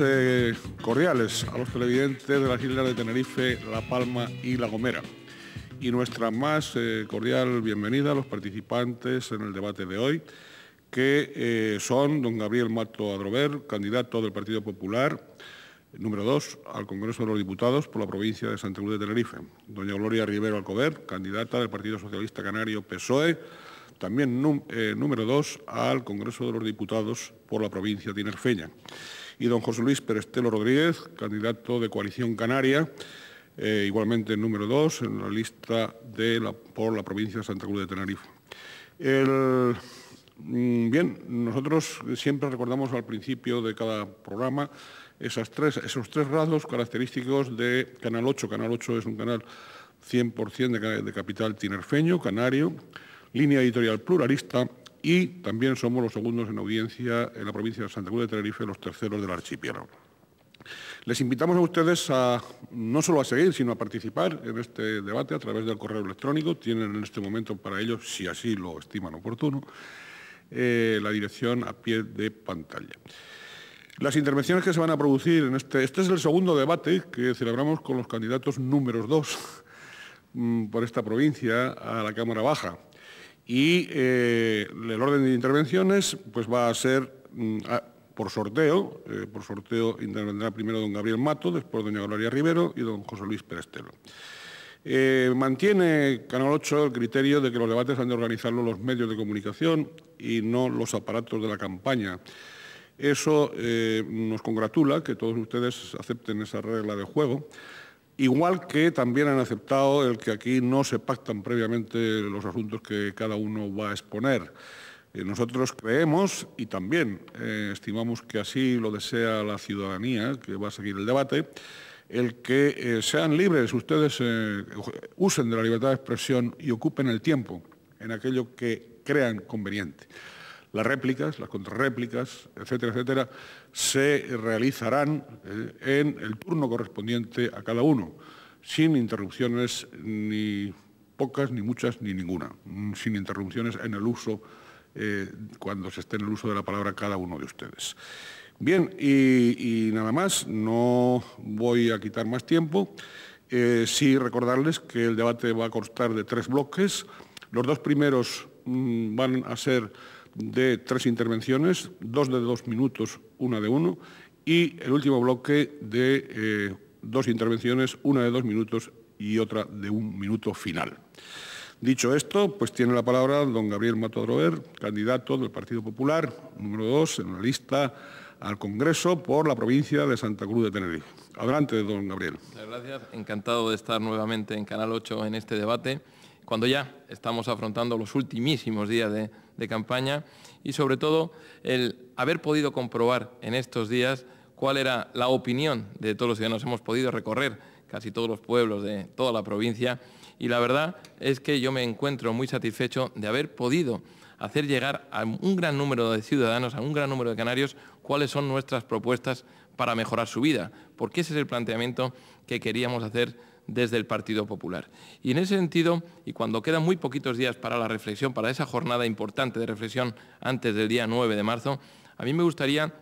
Eh, cordiales a los televidentes de las islas de Tenerife, La Palma y La Gomera. Y nuestra más eh, cordial bienvenida a los participantes en el debate de hoy, que eh, son don Gabriel Mato Adrover, candidato del Partido Popular, número 2, al Congreso de los Diputados por la provincia de Santa Cruz de Tenerife. Doña Gloria Rivero Alcover, candidata del Partido Socialista Canario PSOE, también número dos al Congreso de los Diputados por la provincia de tinerfeña y don José Luis Perestelo Rodríguez, candidato de Coalición Canaria, eh, igualmente número dos en la lista de por la provincia de Santa Cruz de Tenerife. Mm, bien, nosotros siempre recordamos al principio de cada programa esos tres rasgos característicos de Canal 8. Canal 8 es un canal 100% de capital tinerfeño, canario, línea editorial pluralista y también somos los segundos en audiencia en la provincia de Santa Cruz de Tenerife, los terceros del archipiélago. Les invitamos a ustedes a no solo a seguir, sino a participar en este debate a través del correo electrónico. Tienen en este momento para ellos, si así lo estiman oportuno, eh, la dirección a pie de pantalla. Las intervenciones que se van a producir en este... Este es el segundo debate que celebramos con los candidatos números dos mm, por esta provincia a la Cámara Baja. Y eh, el orden de intervenciones pues va a ser mm, por sorteo, eh, por sorteo intervendrá primero don Gabriel Mato, después doña Gloria Rivero y don José Luis Perestelo. Eh, mantiene Canal 8 el criterio de que los debates han de organizarlos los medios de comunicación y no los aparatos de la campaña. Eso nos congratula que todos ustedes acepten esa regla de juego, igual que también han aceptado el que aquí no se pactan previamente los asuntos que cada uno va a exponer. Eh, nosotros creemos y también eh, estimamos que así lo desea la ciudadanía, que va a seguir el debate, el que eh, sean libres, ustedes usen de la libertad de expresión y ocupen el tiempo en aquello que crean conveniente las réplicas, las contrarréplicas, etcétera, etcétera, se realizarán eh, en el turno correspondiente a cada uno, sin interrupciones ni pocas, ni muchas, ni ninguna, mm, sin interrupciones en el uso, eh, cuando se esté en el uso de la palabra cada uno de ustedes. Bien, y, nada más, no voy a quitar más tiempo. Eh, sí recordarles que el debate va a constar de tres bloques. Los dos primeros mm, van a ser de tres intervenciones, dos de dos minutos, una de uno, y el último bloque de eh, dos intervenciones, una de dos minutos y otra de un minuto final. Dicho esto, pues tiene la palabra don Gabriel Matodroer, candidato del Partido Popular, número dos en la lista al Congreso por la provincia de Santa Cruz de Tenerife. Adelante, don Gabriel. Muchas gracias. Encantado de estar nuevamente en Canal 8 en este debate, cuando ya estamos afrontando los ultimísimos días de de campaña y sobre todo el haber podido comprobar en estos días cuál era la opinión de todos los ciudadanos. Hemos podido recorrer casi todos los pueblos de toda la provincia y la verdad es que yo me encuentro muy satisfecho de haber podido hacer llegar a un gran número de ciudadanos, a un gran número de canarios, cuáles son nuestras propuestas para mejorar su vida, porque ese es el planteamiento que queríamos hacer desde el Partido Popular. Y en ese sentido, y cuando quedan muy poquitos días para la reflexión, para esa jornada importante de reflexión antes del día 9 de marzo, a mí me gustaría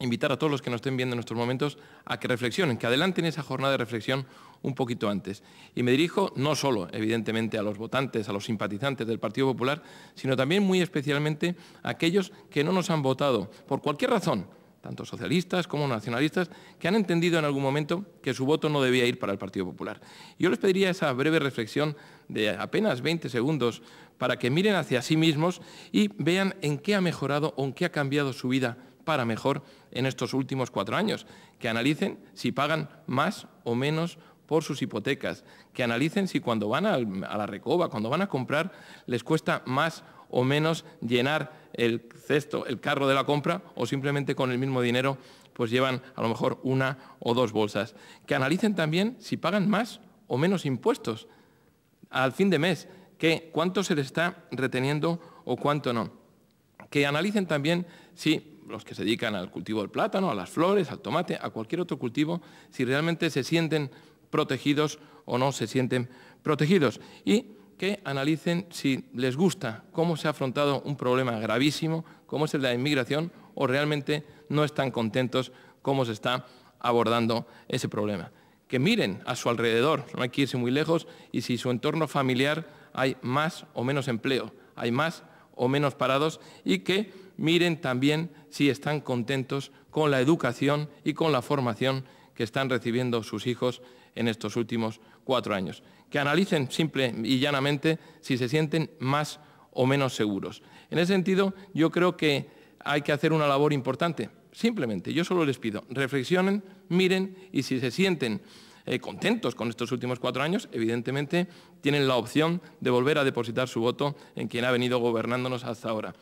invitar a todos los que nos estén viendo en estos momentos a que reflexionen, que adelanten esa jornada de reflexión un poquito antes. Y me dirijo no solo, evidentemente, a los votantes, a los simpatizantes del Partido Popular, sino también muy especialmente a aquellos que no nos han votado por cualquier razón, tanto socialistas como nacionalistas, que han entendido en algún momento que su voto no debía ir para el Partido Popular. Yo les pediría esa breve reflexión de apenas 20 segundos para que miren hacia sí mismos y vean en qué ha mejorado o en qué ha cambiado su vida para mejor en estos últimos cuatro años, que analicen si pagan más o menos por sus hipotecas, que analicen si cuando van a la recoba, cuando van a comprar, les cuesta más o menos llenar el cesto, el carro de la compra o simplemente con el mismo dinero pues llevan a lo mejor una o dos bolsas. Que analicen también si pagan más o menos impuestos al fin de mes, que cuánto se les está reteniendo o cuánto no. Que analicen también si los que se dedican al cultivo del plátano, a las flores, al tomate, a cualquier otro cultivo, si realmente se sienten protegidos o no se sienten protegidos. Y que analicen si les gusta cómo se ha afrontado un problema gravísimo como es el de la inmigración o realmente no están contentos cómo se está abordando ese problema. Que miren a su alrededor, no hay que irse muy lejos, y si su entorno familiar hay más o menos empleo, hay más o menos parados, y que miren también si están contentos con la educación y con la formación que están recibiendo sus hijos en estos últimos cuatro años que analicen simple y llanamente si se sienten más o menos seguros. En ese sentido, yo creo que hay que hacer una labor importante. Simplemente, yo solo les pido, reflexionen, miren y si se sienten eh, contentos con estos últimos cuatro años, evidentemente tienen la opción de volver a depositar su voto en quien ha venido gobernándonos hasta ahora.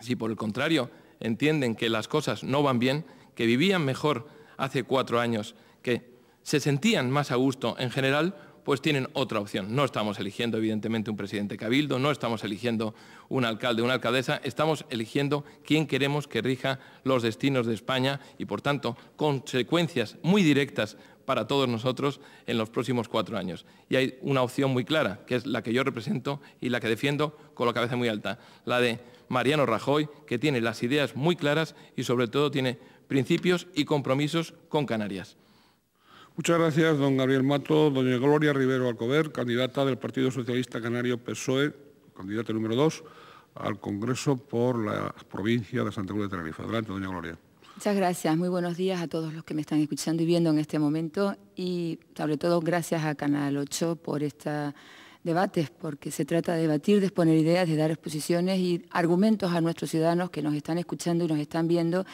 Si por el contrario entienden que las cosas no van bien, que vivían mejor hace cuatro años, que se sentían más a gusto en general, pues tienen otra opción. No estamos eligiendo, evidentemente, un presidente cabildo, no estamos eligiendo un alcalde, una alcaldesa, estamos eligiendo quién queremos que rija los destinos de España y, por tanto, consecuencias muy directas para todos nosotros en los próximos cuatro años. Y hay una opción muy clara, que es la que yo represento y la que defiendo con la cabeza muy alta, la de Mariano Rajoy, que tiene las ideas muy claras y sobre todo tiene principios y compromisos con Canarias. Muchas gracias, don Gabriel Mato. Doña Gloria Rivero Alcover, candidata del Partido Socialista Canario PSOE, candidata número 2 al Congreso por la provincia de Santa Cruz de Tenerife. Adelante, doña Gloria. Muchas gracias. Muy buenos días a todos los que me están escuchando y viendo en este momento y sobre todo gracias a Canal 8 por este debate, porque se trata de debatir, de exponer ideas, de dar exposiciones y argumentos a nuestros ciudadanos que nos están escuchando y nos están viendo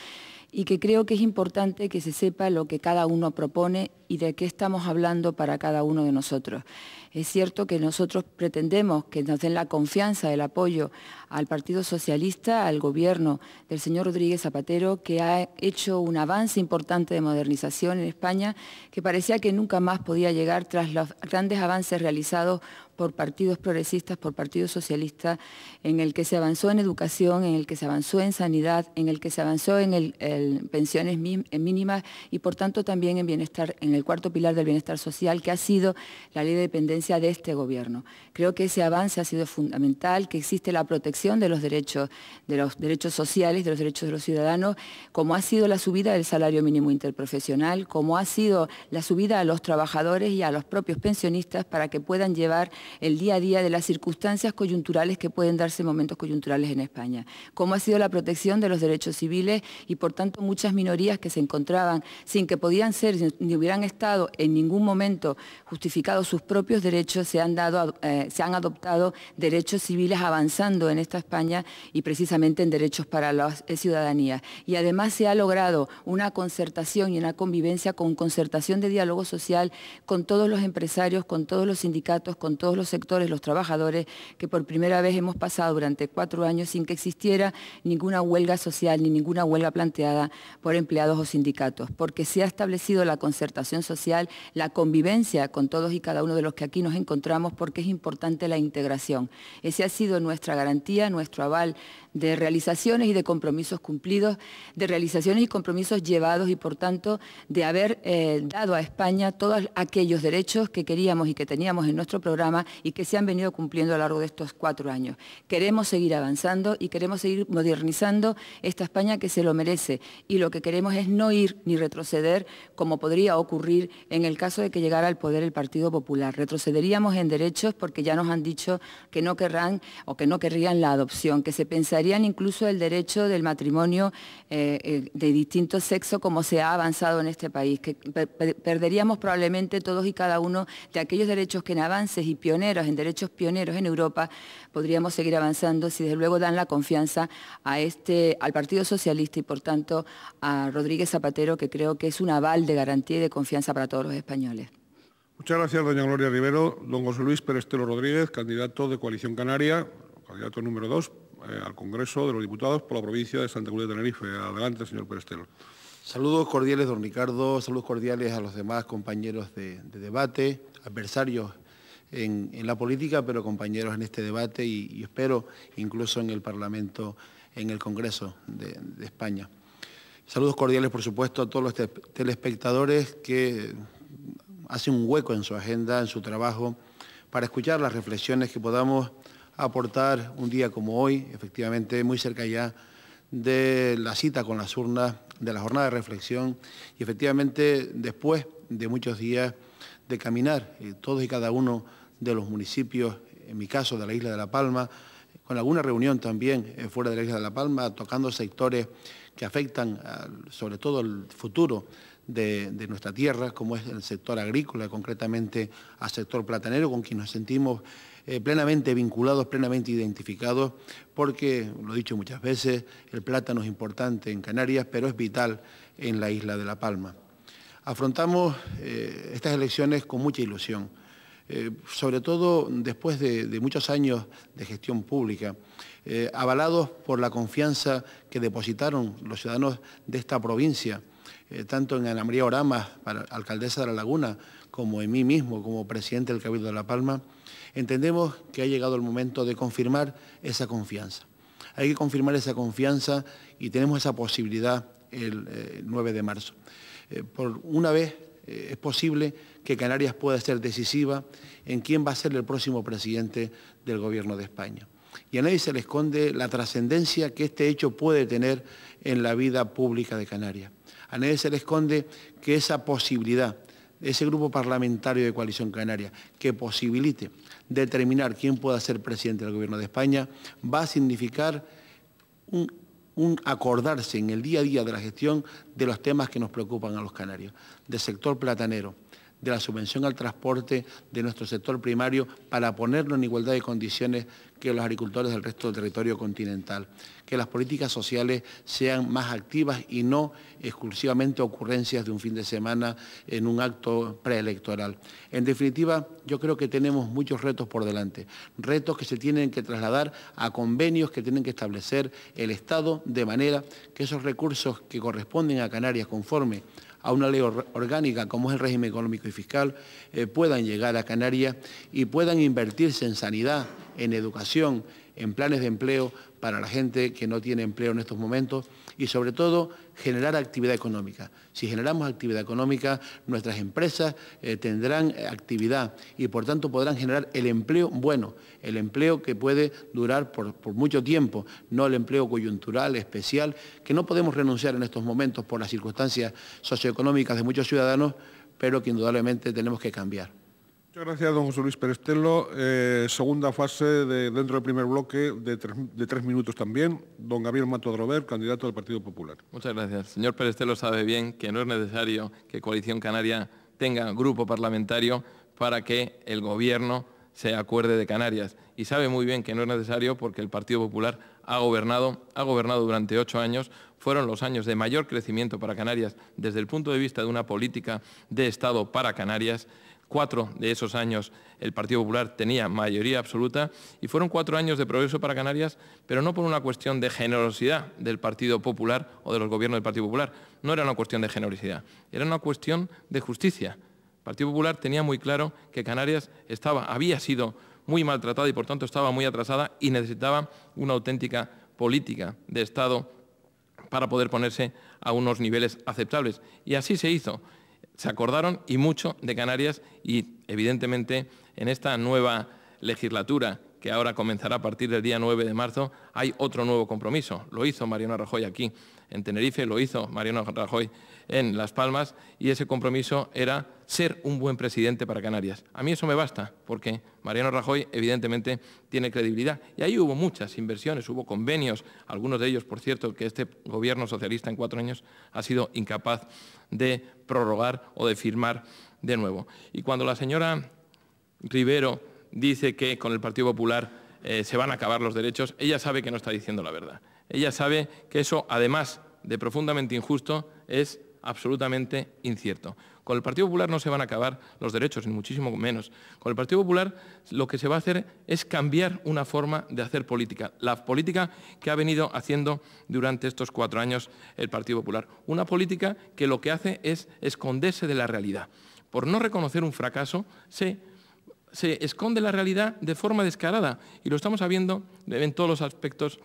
y que creo que es importante que se sepa lo que cada uno propone y de qué estamos hablando para cada uno de nosotros. Es cierto que nosotros pretendemos que nos den la confianza, el apoyo al Partido Socialista, al gobierno del señor Rodríguez Zapatero, que ha hecho un avance importante de modernización en España que parecía que nunca más podía llegar tras los grandes avances realizados por partidos progresistas, por partidos socialistas, en el que se avanzó en educación, en el que se avanzó en sanidad, en el que se avanzó en, pensiones mínimas y por tanto también en bienestar, en el cuarto pilar del bienestar social, que ha sido la ley de dependencia de este gobierno. Creo que ese avance ha sido fundamental, que existe la protección de los derechos, de los derechos sociales, de los derechos de los ciudadanos, como ha sido la subida del salario mínimo interprofesional, como ha sido la subida a los trabajadores y a los propios pensionistas para que puedan llevar el día a día de las circunstancias coyunturales que pueden darse en momentos coyunturales en España, como ha sido la protección de los derechos civiles y por tanto muchas minorías que se encontraban sin que podían ser ni hubieran estado en ningún momento justificados sus propios derechos, se han, dado, eh, se han adoptado derechos civiles avanzando en este España y precisamente en derechos para la ciudadanía. Y además se ha logrado una concertación y una convivencia con concertación de diálogo social con todos los empresarios, con todos los sindicatos, con todos los sectores, los trabajadores, que por primera vez hemos pasado durante cuatro años sin que existiera ninguna huelga social ni ninguna huelga planteada por empleados o sindicatos, porque se ha establecido la concertación social, la convivencia con todos y cada uno de los que aquí nos encontramos, porque es importante la integración. Esa ha sido nuestra garantía nuestro aval de realizaciones y de compromisos cumplidos, de realizaciones y compromisos llevados y, por tanto, de haber eh, dado a España todos aquellos derechos que queríamos y que teníamos en nuestro programa y que se han venido cumpliendo a lo largo de estos cuatro años. Queremos seguir avanzando y queremos seguir modernizando esta España que se lo merece y lo que queremos es no ir ni retroceder como podría ocurrir en el caso de que llegara al poder el Partido Popular. Retrocederíamos en derechos porque ya nos han dicho que no querrán o que no querrían la adopción, que se pensarían incluso el derecho del matrimonio eh, eh, de distinto sexo como se ha avanzado en este país, que perderíamos probablemente todos y cada uno de aquellos derechos que en avances y pioneros, en derechos pioneros en Europa, podríamos seguir avanzando si desde luego dan la confianza a este, al Partido Socialista y por tanto a Rodríguez Zapatero, que creo que es un aval de garantía y de confianza para todos los españoles. Muchas gracias, doña Gloria Rivero. Don José Luis Perestelo Rodríguez, candidato de Coalición Canaria candidato número 2 eh, al Congreso de los Diputados por la provincia de Santa Cruz de Tenerife. Adelante, señor Perestelo. Saludos cordiales, don Ricardo, saludos cordiales a los demás compañeros de, debate, adversarios en, la política, pero compañeros en este debate y, espero incluso en el Parlamento, en el Congreso de, España. Saludos cordiales, por supuesto, a todos los telespectadores que hacen un hueco en su agenda, en su trabajo, para escuchar las reflexiones que podamos aportar un día como hoy, efectivamente muy cerca ya de la cita con las urnas, de la jornada de reflexión y efectivamente después de muchos días de caminar eh, todos y cada uno de los municipios, en mi caso de la isla de La Palma, con alguna reunión también eh, fuera de la isla de La Palma, tocando sectores que afectan sobre todo el futuro de, nuestra tierra, como es el sector agrícola, concretamente al sector platanero, con quien nos sentimos eh, plenamente vinculados, plenamente identificados, porque, lo he dicho muchas veces, el plátano es importante en Canarias, pero es vital en la isla de La Palma. Afrontamos eh, estas elecciones con mucha ilusión, eh, sobre todo después de, muchos años de gestión pública, avalados por la confianza que depositaron los ciudadanos de esta provincia, tanto en Ana María Oramas, alcaldesa de La Laguna, como en mí mismo, como presidente del Cabildo de La Palma, Entendemos que ha llegado el momento de confirmar esa confianza. Hay que confirmar esa confianza y tenemos esa posibilidad el, 9 eh, de marzo. Eh, por una vez eh, es posible que Canarias pueda ser decisiva en quién va a ser el próximo presidente del Gobierno de España. Y a nadie se le esconde la trascendencia que este hecho puede tener en la vida pública de Canarias. A nadie se le esconde que esa posibilidad, ese grupo parlamentario de Coalición Canaria, que posibilite determinar quién pueda ser presidente del Gobierno de España va a significar un, acordarse en el día a día de la gestión de los temas que nos preocupan a los canarios, del sector platanero, de la subvención al transporte de nuestro sector primario para ponerlo en igualdad de condiciones que los agricultores del resto del territorio continental, que las políticas sociales sean más activas y no exclusivamente ocurrencias de un fin de semana en un acto preelectoral. En definitiva, yo creo que tenemos muchos retos por delante, retos que se tienen que trasladar a convenios que tienen que establecer el Estado de manera que esos recursos que corresponden a Canarias conforme a una ley orgánica como es el régimen económico y fiscal, eh, puedan llegar a Canarias y puedan invertirse en sanidad, en educación, en planes de empleo para la gente que no tiene empleo en estos momentos y sobre todo generar actividad económica. Si generamos actividad económica, nuestras empresas eh, tendrán eh, actividad y por tanto podrán generar el empleo bueno, el empleo que puede durar por mucho tiempo, no el empleo coyuntural, especial, que no podemos renunciar en estos momentos por las circunstancias socioeconómicas de muchos ciudadanos, pero que indudablemente tenemos que cambiar. Muchas gracias, don José Luis Perestelo. Eh, segunda fase de, dentro del primer bloque de tres, minutos también. Don Gabriel Mato candidato del Partido Popular. Muchas gracias. Señor Perestelo sabe bien que no es necesario que Coalición Canaria tenga grupo parlamentario para que el Gobierno se acuerde de Canarias. Y sabe muy bien que no es necesario porque el Partido Popular ha gobernado, ha gobernado durante ocho años, fueron los años de mayor crecimiento para Canarias desde el punto de vista de una política de Estado para Canarias cuatro de esos años el Partido Popular tenía mayoría absoluta y fueron cuatro años de progreso para Canarias, pero no por una cuestión de generosidad del Partido Popular o de los gobiernos del Partido Popular, no era una cuestión de generosidad, era una cuestión de justicia. El Partido Popular tenía muy claro que Canarias estaba, había sido muy maltratada y por tanto estaba muy atrasada y necesitaba una auténtica política de Estado para poder ponerse a unos niveles aceptables. Y así se hizo se acordaron y mucho de Canarias y evidentemente en esta nueva legislatura que ahora comenzará a partir del día 9 de marzo, hay otro nuevo compromiso. Lo hizo Mariano Rajoy aquí en Tenerife, lo hizo Mariano Rajoy en Las Palmas y ese compromiso era ser un buen presidente para Canarias. A mí eso me basta, porque Mariano Rajoy evidentemente tiene credibilidad. Y ahí hubo muchas inversiones, hubo convenios, algunos de ellos, por cierto, que este gobierno socialista en cuatro años ha sido incapaz de prorrogar o de firmar de nuevo. Y cuando la señora Rivero dice que con el Partido Popular eh, se van a acabar los derechos, ella sabe que no está diciendo la verdad. Ella sabe que eso, además de profundamente injusto, es absolutamente incierto. Con el Partido Popular no se van a acabar los derechos, ni muchísimo menos. Con el Partido Popular lo que se va a hacer es cambiar una forma de hacer política, la política que ha venido haciendo durante estos cuatro años el Partido Popular. Una política que lo que hace es esconderse de la realidad. Por no reconocer un fracaso, se se esconde la realidad de forma descarada y lo estamos viendo en todos los aspectos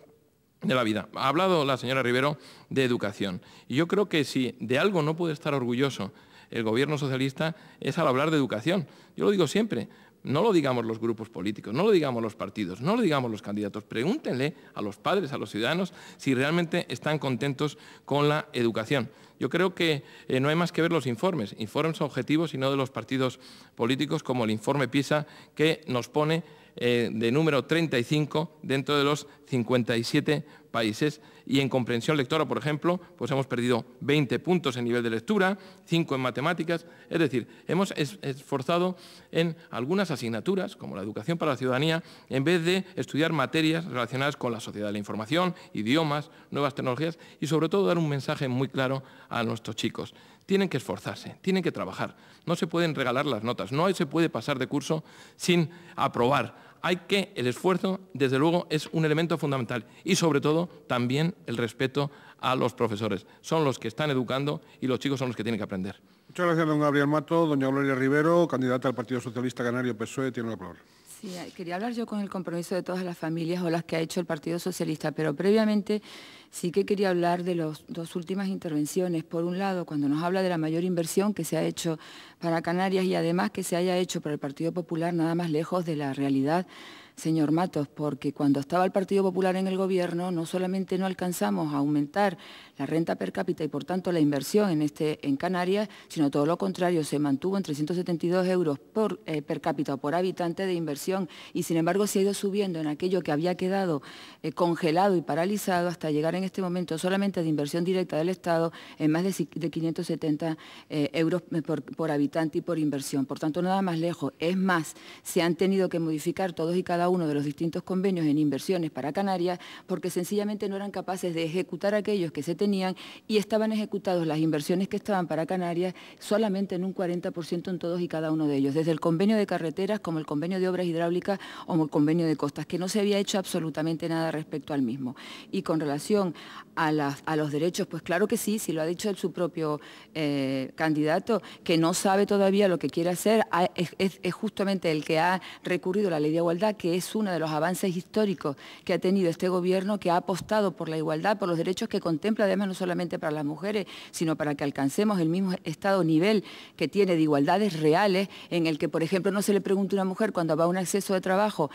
la vida. Ha hablado la señora Rivero de educación. Y yo creo que si de algo no puede estar orgulloso el gobierno socialista es al hablar de educación. Yo lo digo siempre, no lo digamos los grupos políticos, no lo digamos los partidos, no lo digamos los candidatos. Pregúntenle a los padres, a los ciudadanos, si realmente están contentos con la educación. Yo creo que eh, no hay más que ver los informes, informes objetivos y no de los partidos políticos como el informe PISA que nos pone eh, de número 35 dentro de los 57 países. Y en comprensión lectora, por ejemplo, pues hemos perdido 20 puntos en nivel de lectura, 5 en matemáticas. Es decir, hemos esforzado en algunas asignaturas, como la educación para la ciudadanía, en vez de estudiar materias relacionadas con la sociedad de la información, idiomas, nuevas tecnologías y sobre todo dar un mensaje muy claro a nuestros chicos tienen que esforzarse, tienen que trabajar. No se pueden regalar las notas, no se puede pasar de curso sin aprobar. Hay que, el esfuerzo, desde luego, es un elemento fundamental y, sobre todo, también el respeto a los profesores. Son los que están educando y los chicos son los que tienen que aprender. Muchas gracias, don Gabriel Mato. Doña Gloria Rivero, candidata al Partido Socialista Canario PSOE, tiene la palabra. Sí, quería hablar yo con el compromiso de todas las familias o las que ha hecho el Partido Socialista, pero previamente sí que quería hablar de las dos últimas intervenciones. Por un lado, cuando nos habla de la mayor inversión que se ha hecho para Canarias y además que se haya hecho por el Partido Popular nada más lejos de la realidad señor Matos, porque cuando estaba el Partido Popular en el Gobierno no solamente no alcanzamos a aumentar la renta per cápita y por tanto la inversión en, este, en Canarias, sino todo lo contrario, se mantuvo en 372 euros eh, per cápita o por habitante de inversión y sin embargo se ha ido subiendo en aquello que había quedado eh, congelado y paralizado hasta llegar en este momento solamente de inversión directa del Estado en más de, 570 eh, euros por, por habitante y por inversión. Por tanto, nada más lejos. Es más, se han tenido que modificar todos y cada uno de los distintos convenios en inversiones para Canarias porque sencillamente no eran capaces de ejecutar aquellos que se tenían y estaban ejecutados las inversiones que estaban para Canarias solamente en un 40% en todos y cada uno de ellos, desde el convenio de carreteras como el convenio de obras hidráulicas o el convenio de costas, que no se había hecho absolutamente nada respecto al mismo. Y con relación a, los derechos, pues claro que sí, si lo ha dicho su propio eh, candidato, que no sabe todavía lo que quiere hacer, ah, es justamente el que ha recurrido a la ley de igualdad, que es uno de los avances históricos que ha tenido este gobierno, que ha apostado por la igualdad, por los derechos que contempla además no solamente para las mujeres, sino para que alcancemos el mismo estado nivel que tiene de igualdades reales, en el que, por ejemplo, no se le pregunte a una mujer cuando va a un acceso de trabajo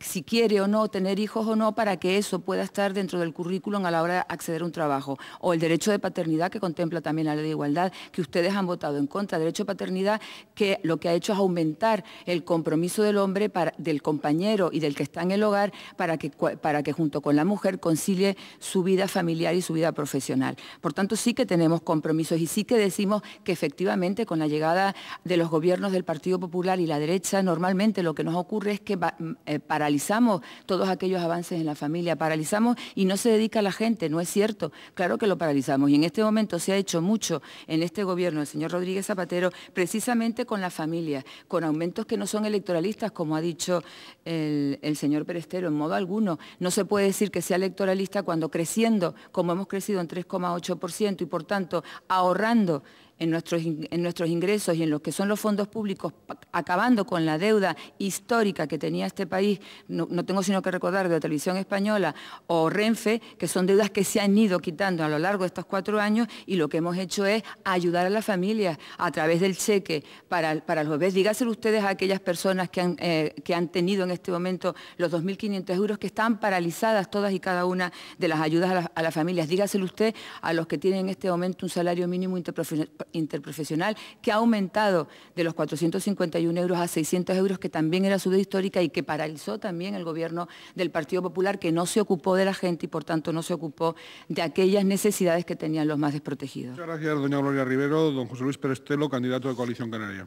si quiere o no tener hijos o no, para que eso pueda estar dentro del currículum a la hora de acceder a un trabajo. O el derecho de paternidad que contempla también la ley de igualdad, que ustedes han votado en contra, derecho de paternidad que lo que ha hecho es aumentar el compromiso del hombre para, del compañero y del que está en el hogar para que, para que junto con la mujer concilie su vida familiar y su vida profesional. Por tanto, sí que tenemos compromisos y sí que decimos que efectivamente con la llegada de los gobiernos del Partido Popular y la derecha, normalmente lo que nos ocurre es que mm, eh, paralizamos todos aquellos avances en la familia, paralizamos y no se dedica a la gente, no es cierto, claro que lo paralizamos y en este momento se ha hecho mucho en este gobierno del señor Rodríguez Zapatero precisamente con la familia, con aumentos que no son electoralistas, como ha dicho eh, el, señor Perestero, en modo alguno. No se puede decir que sea electoralista cuando creciendo, como hemos crecido en 3,8% y por tanto ahorrando en nuestros, en nuestros ingresos y en lo que son los fondos públicos, acabando con la deuda histórica que tenía este país, no, tengo sino que recordar de Televisión Española o Renfe, que son deudas que se han ido quitando a lo largo de estos cuatro años y lo que hemos hecho es ayudar a las familias a través del cheque para, para los bebés. Dígaselo ustedes a aquellas personas que han, eh, que han tenido en este momento los 2.500 euros que están paralizadas todas y cada una de las ayudas a, a las familias. Dígaselo usted a los que tienen en este momento un salario mínimo interprofesional interprofesional que ha aumentado de los 451 euros a 600 euros, que también era su deuda histórica y que paralizó también el gobierno del Partido Popular, que no se ocupó de la gente y por tanto no se ocupó de aquellas necesidades que tenían los más desprotegidos. Muchas gracias, doña Gloria Rivero. Don José Luis Perestelo, candidato de Coalición Canaria.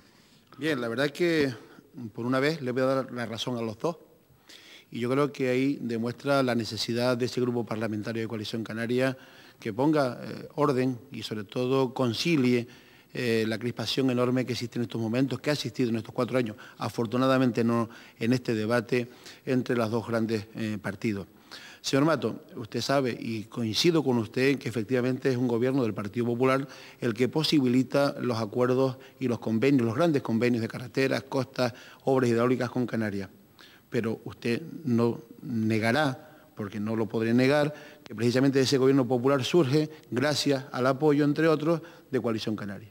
Bien, la verdad es que por una vez le voy a dar la razón a los dos. Y yo creo que ahí demuestra la necesidad de ese grupo parlamentario de Coalición Canaria que ponga eh, orden y sobre todo concilie eh, la crispación enorme que existe en estos momentos, que ha existido en estos cuatro años, afortunadamente no en este debate entre los dos grandes eh, partidos. Señor Mato, usted sabe y coincido con usted que efectivamente es un gobierno del Partido Popular el que posibilita los acuerdos y los convenios, los grandes convenios de carreteras, costas, obras hidráulicas con Canarias. Pero usted no negará, porque no lo podré negar, precisamente ese gobierno popular surge gracias al apoyo, entre otros, de Coalición Canaria.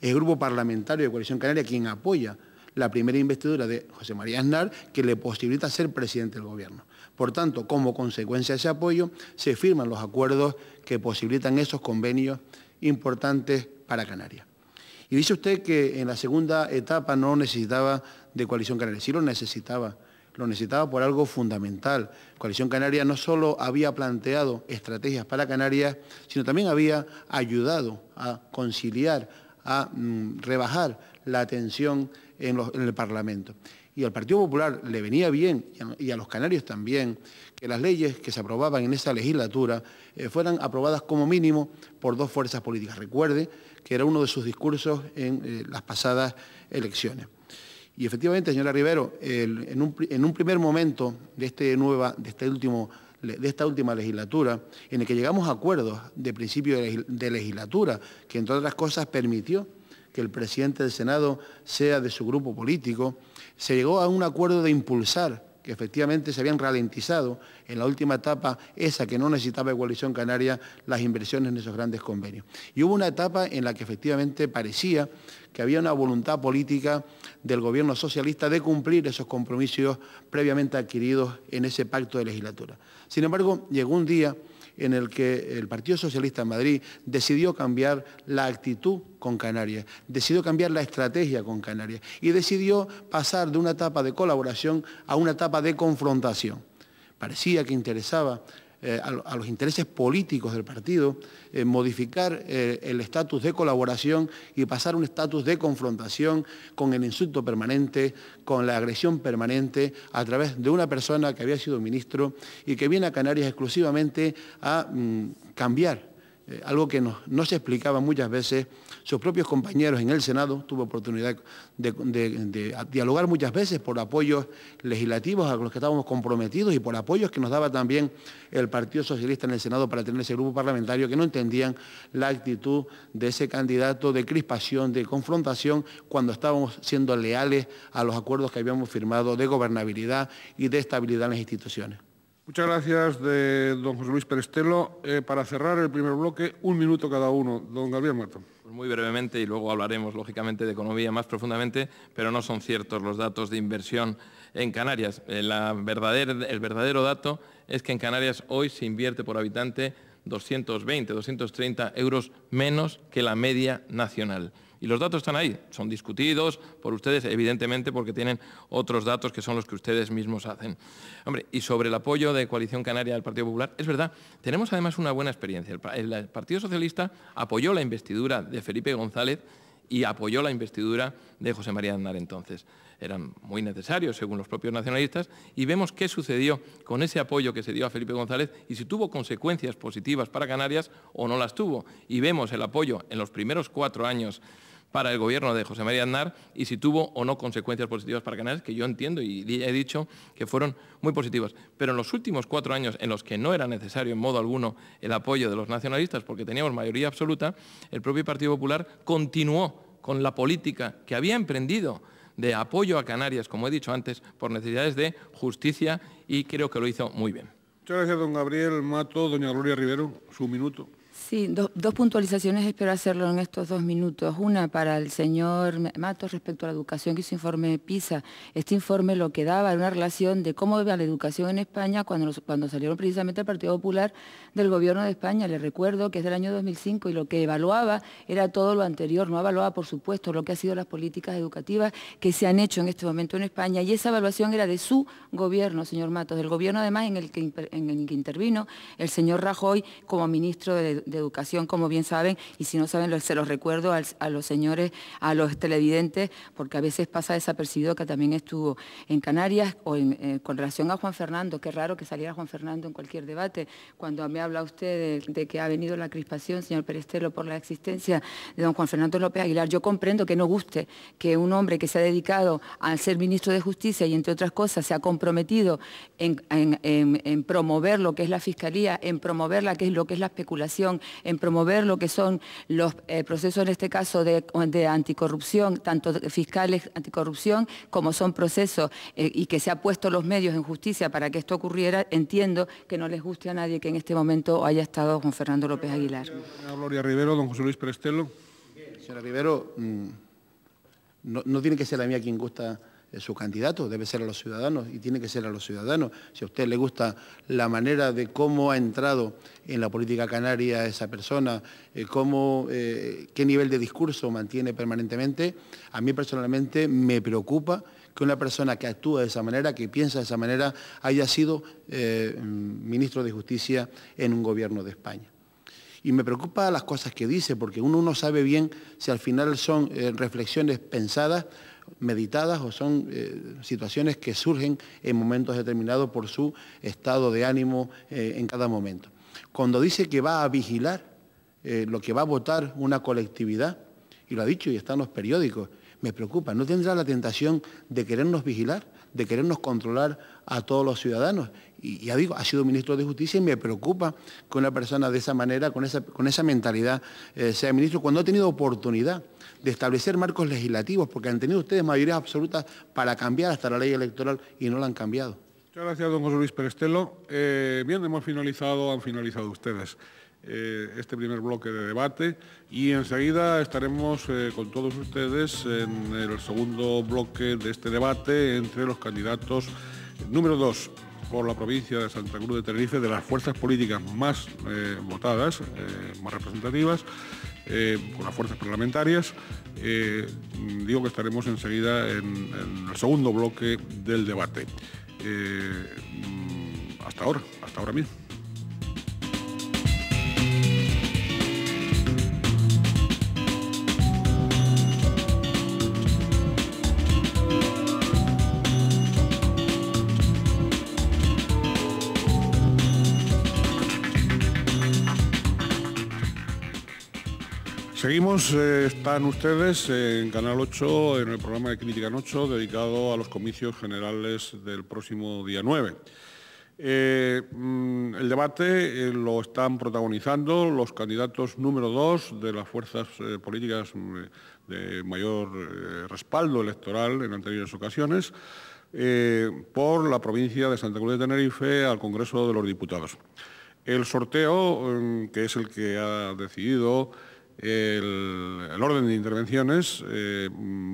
Es el grupo parlamentario de Coalición Canaria quien apoya la primera investidura de José María Aznar que le posibilita ser presidente del gobierno. Por tanto, como consecuencia de ese apoyo, se firman los acuerdos que posibilitan esos convenios importantes para Canarias. Y dice usted que en la segunda etapa no necesitaba de coalición canaria, sí lo necesitaba lo necesitaba por algo fundamental. Coalición Canaria no solo había planteado estrategias para Canarias, sino también había ayudado a conciliar, a mm, rebajar la tensión en, el Parlamento y al Partido Popular le venía bien, y a los canarios también, que las leyes que se aprobaban en esa legislatura eh, fueran aprobadas como mínimo por dos fuerzas políticas. Recuerde que era uno de sus discursos en eh, las pasadas elecciones. Y efectivamente, señora Rivero, en, un, primer momento de, este este de esta última legislatura, en el que llegamos a acuerdos de principio de legislatura, que entre otras cosas permitió que el presidente del Senado sea de su grupo político, se llegó a un acuerdo de impulsar que efectivamente se habían ralentizado en la última etapa, esa que no necesitaba coalición canaria, las inversiones en esos grandes convenios. Y hubo una etapa en la que efectivamente parecía que había una voluntad política del gobierno socialista de cumplir esos compromisos previamente adquiridos en ese pacto de legislatura. Sin embargo, llegó un día en el que el Partido Socialista en Madrid decidió cambiar la actitud con Canarias, decidió cambiar la estrategia con Canarias y decidió pasar de una etapa de colaboración a una etapa de confrontación. Parecía que interesaba eh, a, los intereses políticos del partido, eh, modificar eh, el estatus de colaboración y pasar un estatus de confrontación con el insulto permanente, con la agresión permanente, a través de una persona que había sido ministro y que viene a Canarias exclusivamente a mm, cambiar eh, algo que no, se explicaba muchas veces. Sus propios compañeros en el Senado tuvo oportunidad de dialogar muchas veces por apoyos legislativos a los que estábamos comprometidos y por apoyos que nos daba también el Partido Socialista en el Senado para tener ese grupo parlamentario que no entendían la actitud de ese candidato de crispación, de confrontación, cuando estábamos siendo leales a los acuerdos que habíamos firmado de gobernabilidad y de estabilidad en las instituciones. Muchas gracias de don José Luis Perestelo. Eh, para cerrar el primer bloque, un minuto cada uno. Don Gabriel Mato. Pues muy brevemente y luego hablaremos, lógicamente, de economía más profundamente, pero no son ciertos los datos de inversión en Canarias. Eh, el verdadero dato es que en Canarias hoy se invierte por habitante 220, 230 euros menos que la media nacional. Y los datos están ahí, son discutidos por ustedes, evidentemente, porque tienen otros datos que son los que ustedes mismos hacen. Hombre, y sobre el apoyo de Coalición Canaria del Partido Popular, es verdad, tenemos además una buena experiencia. El Partido Socialista apoyó la investidura de Felipe González y apoyó la investidura de José María Aznar entonces. Eran muy necesarios, según los propios nacionalistas, y vemos qué sucedió con ese apoyo que se dio a Felipe González y si tuvo consecuencias positivas para Canarias o no las tuvo. Y vemos el apoyo en los primeros cuatro años para el gobierno de José María Aznar y si tuvo o no consecuencias positivas para Canarias, que yo entiendo y he dicho que fueron muy positivas. Pero en los últimos cuatro años, en los que no era necesario en modo alguno el apoyo de los nacionalistas, porque teníamos mayoría absoluta, el propio Partido Popular continuó con la política que había emprendido de apoyo a Canarias, como he dicho antes, por necesidades de justicia y creo que lo hizo muy bien. Muchas gracias, don Gabriel Mato. Doña Gloria Rivero, su minuto. Sí, dos puntualizaciones espero hacerlo en estos dos minutos. Una para el señor Matos respecto a la educación que su informe PISA. Este informe lo que daba era una relación de cómo iba la educación en España cuando, cuando salieron precisamente el Partido Popular del Gobierno de España. Le recuerdo que es del año 2005 y lo que evaluaba era todo lo anterior. No evaluaba, por supuesto, lo que han sido las políticas educativas que se han hecho en este momento en España. Y esa evaluación era de su gobierno, señor Matos, del gobierno además en el que, en que intervino el señor Rajoy como ministro de de Educación, como bien saben, y si no saben, se los recuerdo a los señores, a los televidentes, porque a veces pasa desapercibido que también estuvo en Canarias o eh, con relación a Juan Fernando, qué raro que saliera Juan Fernando en cualquier debate, cuando me habla usted de, que ha venido la crispación, señor Perestelo, por la existencia de don Juan Fernando López Aguilar. Yo comprendo que no guste que un hombre que se ha dedicado a ser ministro de Justicia y, entre otras cosas, se ha comprometido en, en promover lo que es la fiscalía, en promover la que es lo que es la especulación, en promover lo que son los eh, procesos, en este caso, de, anticorrupción, tanto fiscales anticorrupción como son procesos eh, y que se ha puesto los medios en justicia para que esto ocurriera, entiendo que no les guste a nadie que en este momento haya estado con Fernando López Aguilar. Gloria Rivero, don José Luis Perestelo. Señora Rivero, mm, no, no tiene que ser la mía quien gusta su candidato, debe ser a los ciudadanos y tiene que ser a los ciudadanos. Si a usted le gusta la manera de cómo ha entrado en la política canaria esa persona, eh, eh, qué nivel de discurso mantiene permanentemente, a mí personalmente me preocupa que una persona que actúa de esa manera, que piensa de esa manera, haya sido eh, ministro de Justicia en un gobierno de España. Y me preocupa las cosas que dice, porque uno no sabe bien si al final son reflexiones pensadas meditadas o son eh, situaciones que surgen en momentos determinados por su estado de ánimo eh, en cada momento. Cuando dice que va a vigilar eh, lo que va a votar una colectividad, y lo ha dicho y está en los periódicos, me preocupa, ¿no tendrá la tentación de querernos vigilar, de querernos controlar a todos los ciudadanos? Y ya digo, ha sido ministro de Justicia y me preocupa que una persona de esa manera, con esa, con esa mentalidad, sea ministro, cuando ha tenido oportunidad de establecer marcos legislativos, porque han tenido ustedes mayoría absoluta para cambiar hasta la ley electoral y no la han cambiado. Muchas gracias, don José Luis Perestelo. Eh, bien, hemos finalizado, han finalizado ustedes eh, este primer bloque de debate y enseguida estaremos eh, con todos ustedes en el segundo bloque de este debate entre los candidatos número dos por la provincia de Santa Cruz de Tenerife de las fuerzas políticas más votadas, más representativas. Eh, con las fuerzas parlamentarias. Eh, digo que estaremos enseguida en, el segundo bloque del debate. Eh, mm, hasta ahora, hasta ahora mismo. Eh, están ustedes en Canal 8, en el programa de Crítica 8, dedicado a los comicios generales del próximo día 9. Eh, mm, el debate eh, lo están protagonizando los candidatos número 2 de las fuerzas políticas mm, de mayor respaldo electoral en anteriores ocasiones por la provincia de Santa Cruz de Tenerife al Congreso de los Diputados. El sorteo, mm, que es el que ha decidido el, orden de intervenciones eh,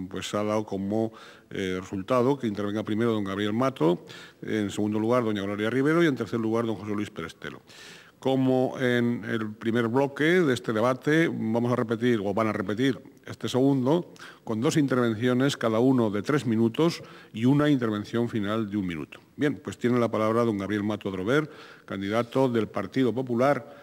pues ha dado como eh, resultado que intervenga primero don Gabriel Mato, en segundo lugar doña Gloria Rivero y en tercer lugar don José Luis Perestelo. Como en el primer bloque de este debate vamos a repetir o van a repetir este segundo con dos intervenciones cada uno de tres minutos y una intervención final de un minuto. Bien, pues tiene la palabra don Gabriel Mato Drover, candidato del Partido Popular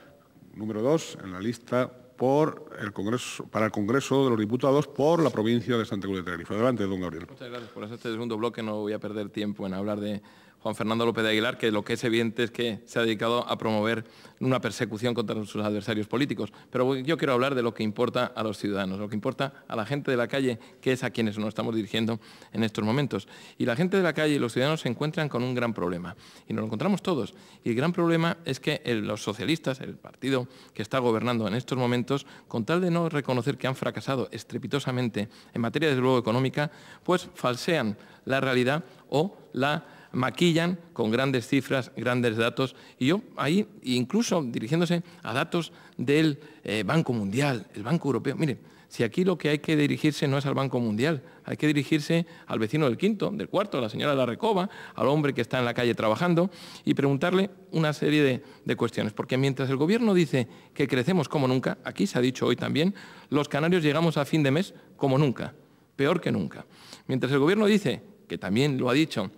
número dos en la lista por el Congreso, para el Congreso de los Diputados por la provincia de Santa Cruz de Tenerife. Adelante, don Gabriel. Muchas gracias por este segundo bloque. No voy a perder tiempo en hablar de Juan Fernando López de Aguilar, que lo que es evidente es que se ha dedicado a promover una persecución contra sus adversarios políticos. Pero yo quiero hablar de lo que importa a los ciudadanos, lo que importa a la gente de la calle, que es a quienes nos estamos dirigiendo en estos momentos. Y la gente de la calle y los ciudadanos se encuentran con un gran problema, y nos lo encontramos todos. Y el gran problema es que los socialistas, el partido que está gobernando en estos momentos, con tal de no reconocer que han fracasado estrepitosamente en materia, desde luego, económica, pues falsean la realidad o la maquillan con grandes cifras, grandes datos. Y yo ahí, incluso dirigiéndose a datos del eh, Banco Mundial, el Banco Europeo, Mire, si aquí lo que hay que dirigirse no es al Banco Mundial, hay que dirigirse al vecino del quinto, del cuarto, a la señora de la Recoba, al hombre que está en la calle trabajando y preguntarle una serie de, cuestiones. Porque mientras el Gobierno dice que crecemos como nunca, aquí se ha dicho hoy también, los canarios llegamos a fin de mes como nunca, peor que nunca. Mientras el Gobierno dice, que también lo ha dicho,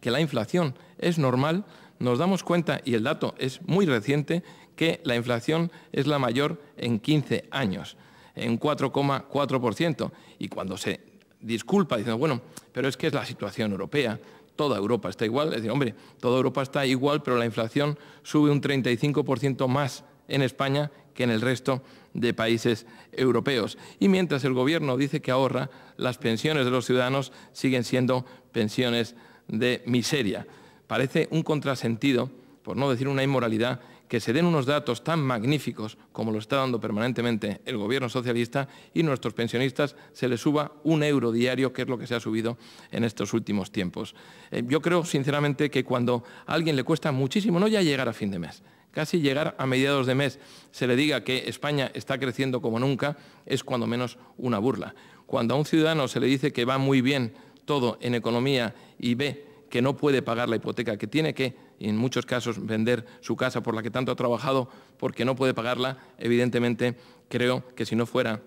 que la inflación es normal, nos damos cuenta, y el dato es muy reciente, que la inflación es la mayor en 15 años, en 4,4%. Y cuando se disculpa diciendo, bueno, pero es que es la situación europea, toda Europa está igual, es decir, hombre, toda Europa está igual, pero la inflación sube un 35% más en España que en el resto de países europeos. Y mientras el Gobierno dice que ahorra, las pensiones de los ciudadanos siguen siendo pensiones de miseria. Parece un contrasentido, por no decir una inmoralidad, que se den unos datos tan magníficos como lo está dando permanentemente el gobierno socialista y nuestros pensionistas se les suba un euro diario, que es lo que se ha subido en estos últimos tiempos. Eh, yo creo, sinceramente, que cuando a alguien le cuesta muchísimo, no ya llegar a fin de mes, casi llegar a mediados de mes, se le diga que España está creciendo como nunca, es cuando menos una burla. Cuando a un ciudadano se le dice que va muy bien todo en economía y ve que no puede pagar la hipoteca, que tiene que, en muchos casos, vender su casa por la que tanto ha trabajado porque no puede pagarla, evidentemente creo que si no fuera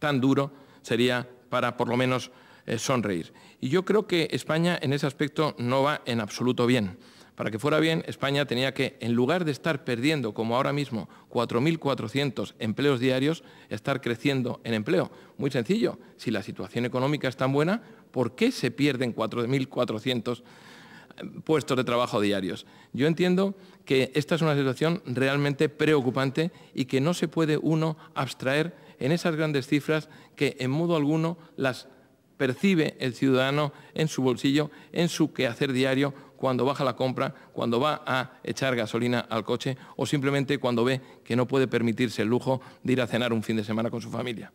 tan duro sería para por lo menos eh, sonreír. Y yo creo que España en ese aspecto no va en absoluto bien. Para que fuera bien, España tenía que, en lugar de estar perdiendo, como ahora mismo, 4.400 empleos diarios, estar creciendo en empleo. Muy sencillo, si la situación económica es tan buena, ¿Por qué se pierden 4.400 eh, puestos de trabajo diarios? Yo entiendo que esta es una situación realmente preocupante y que no se puede uno abstraer en esas grandes cifras que en modo alguno las percibe el ciudadano en su bolsillo, en su quehacer diario, cuando baja la compra, cuando va a echar gasolina al coche o simplemente cuando ve que no puede permitirse el lujo de ir a cenar un fin de semana con su familia.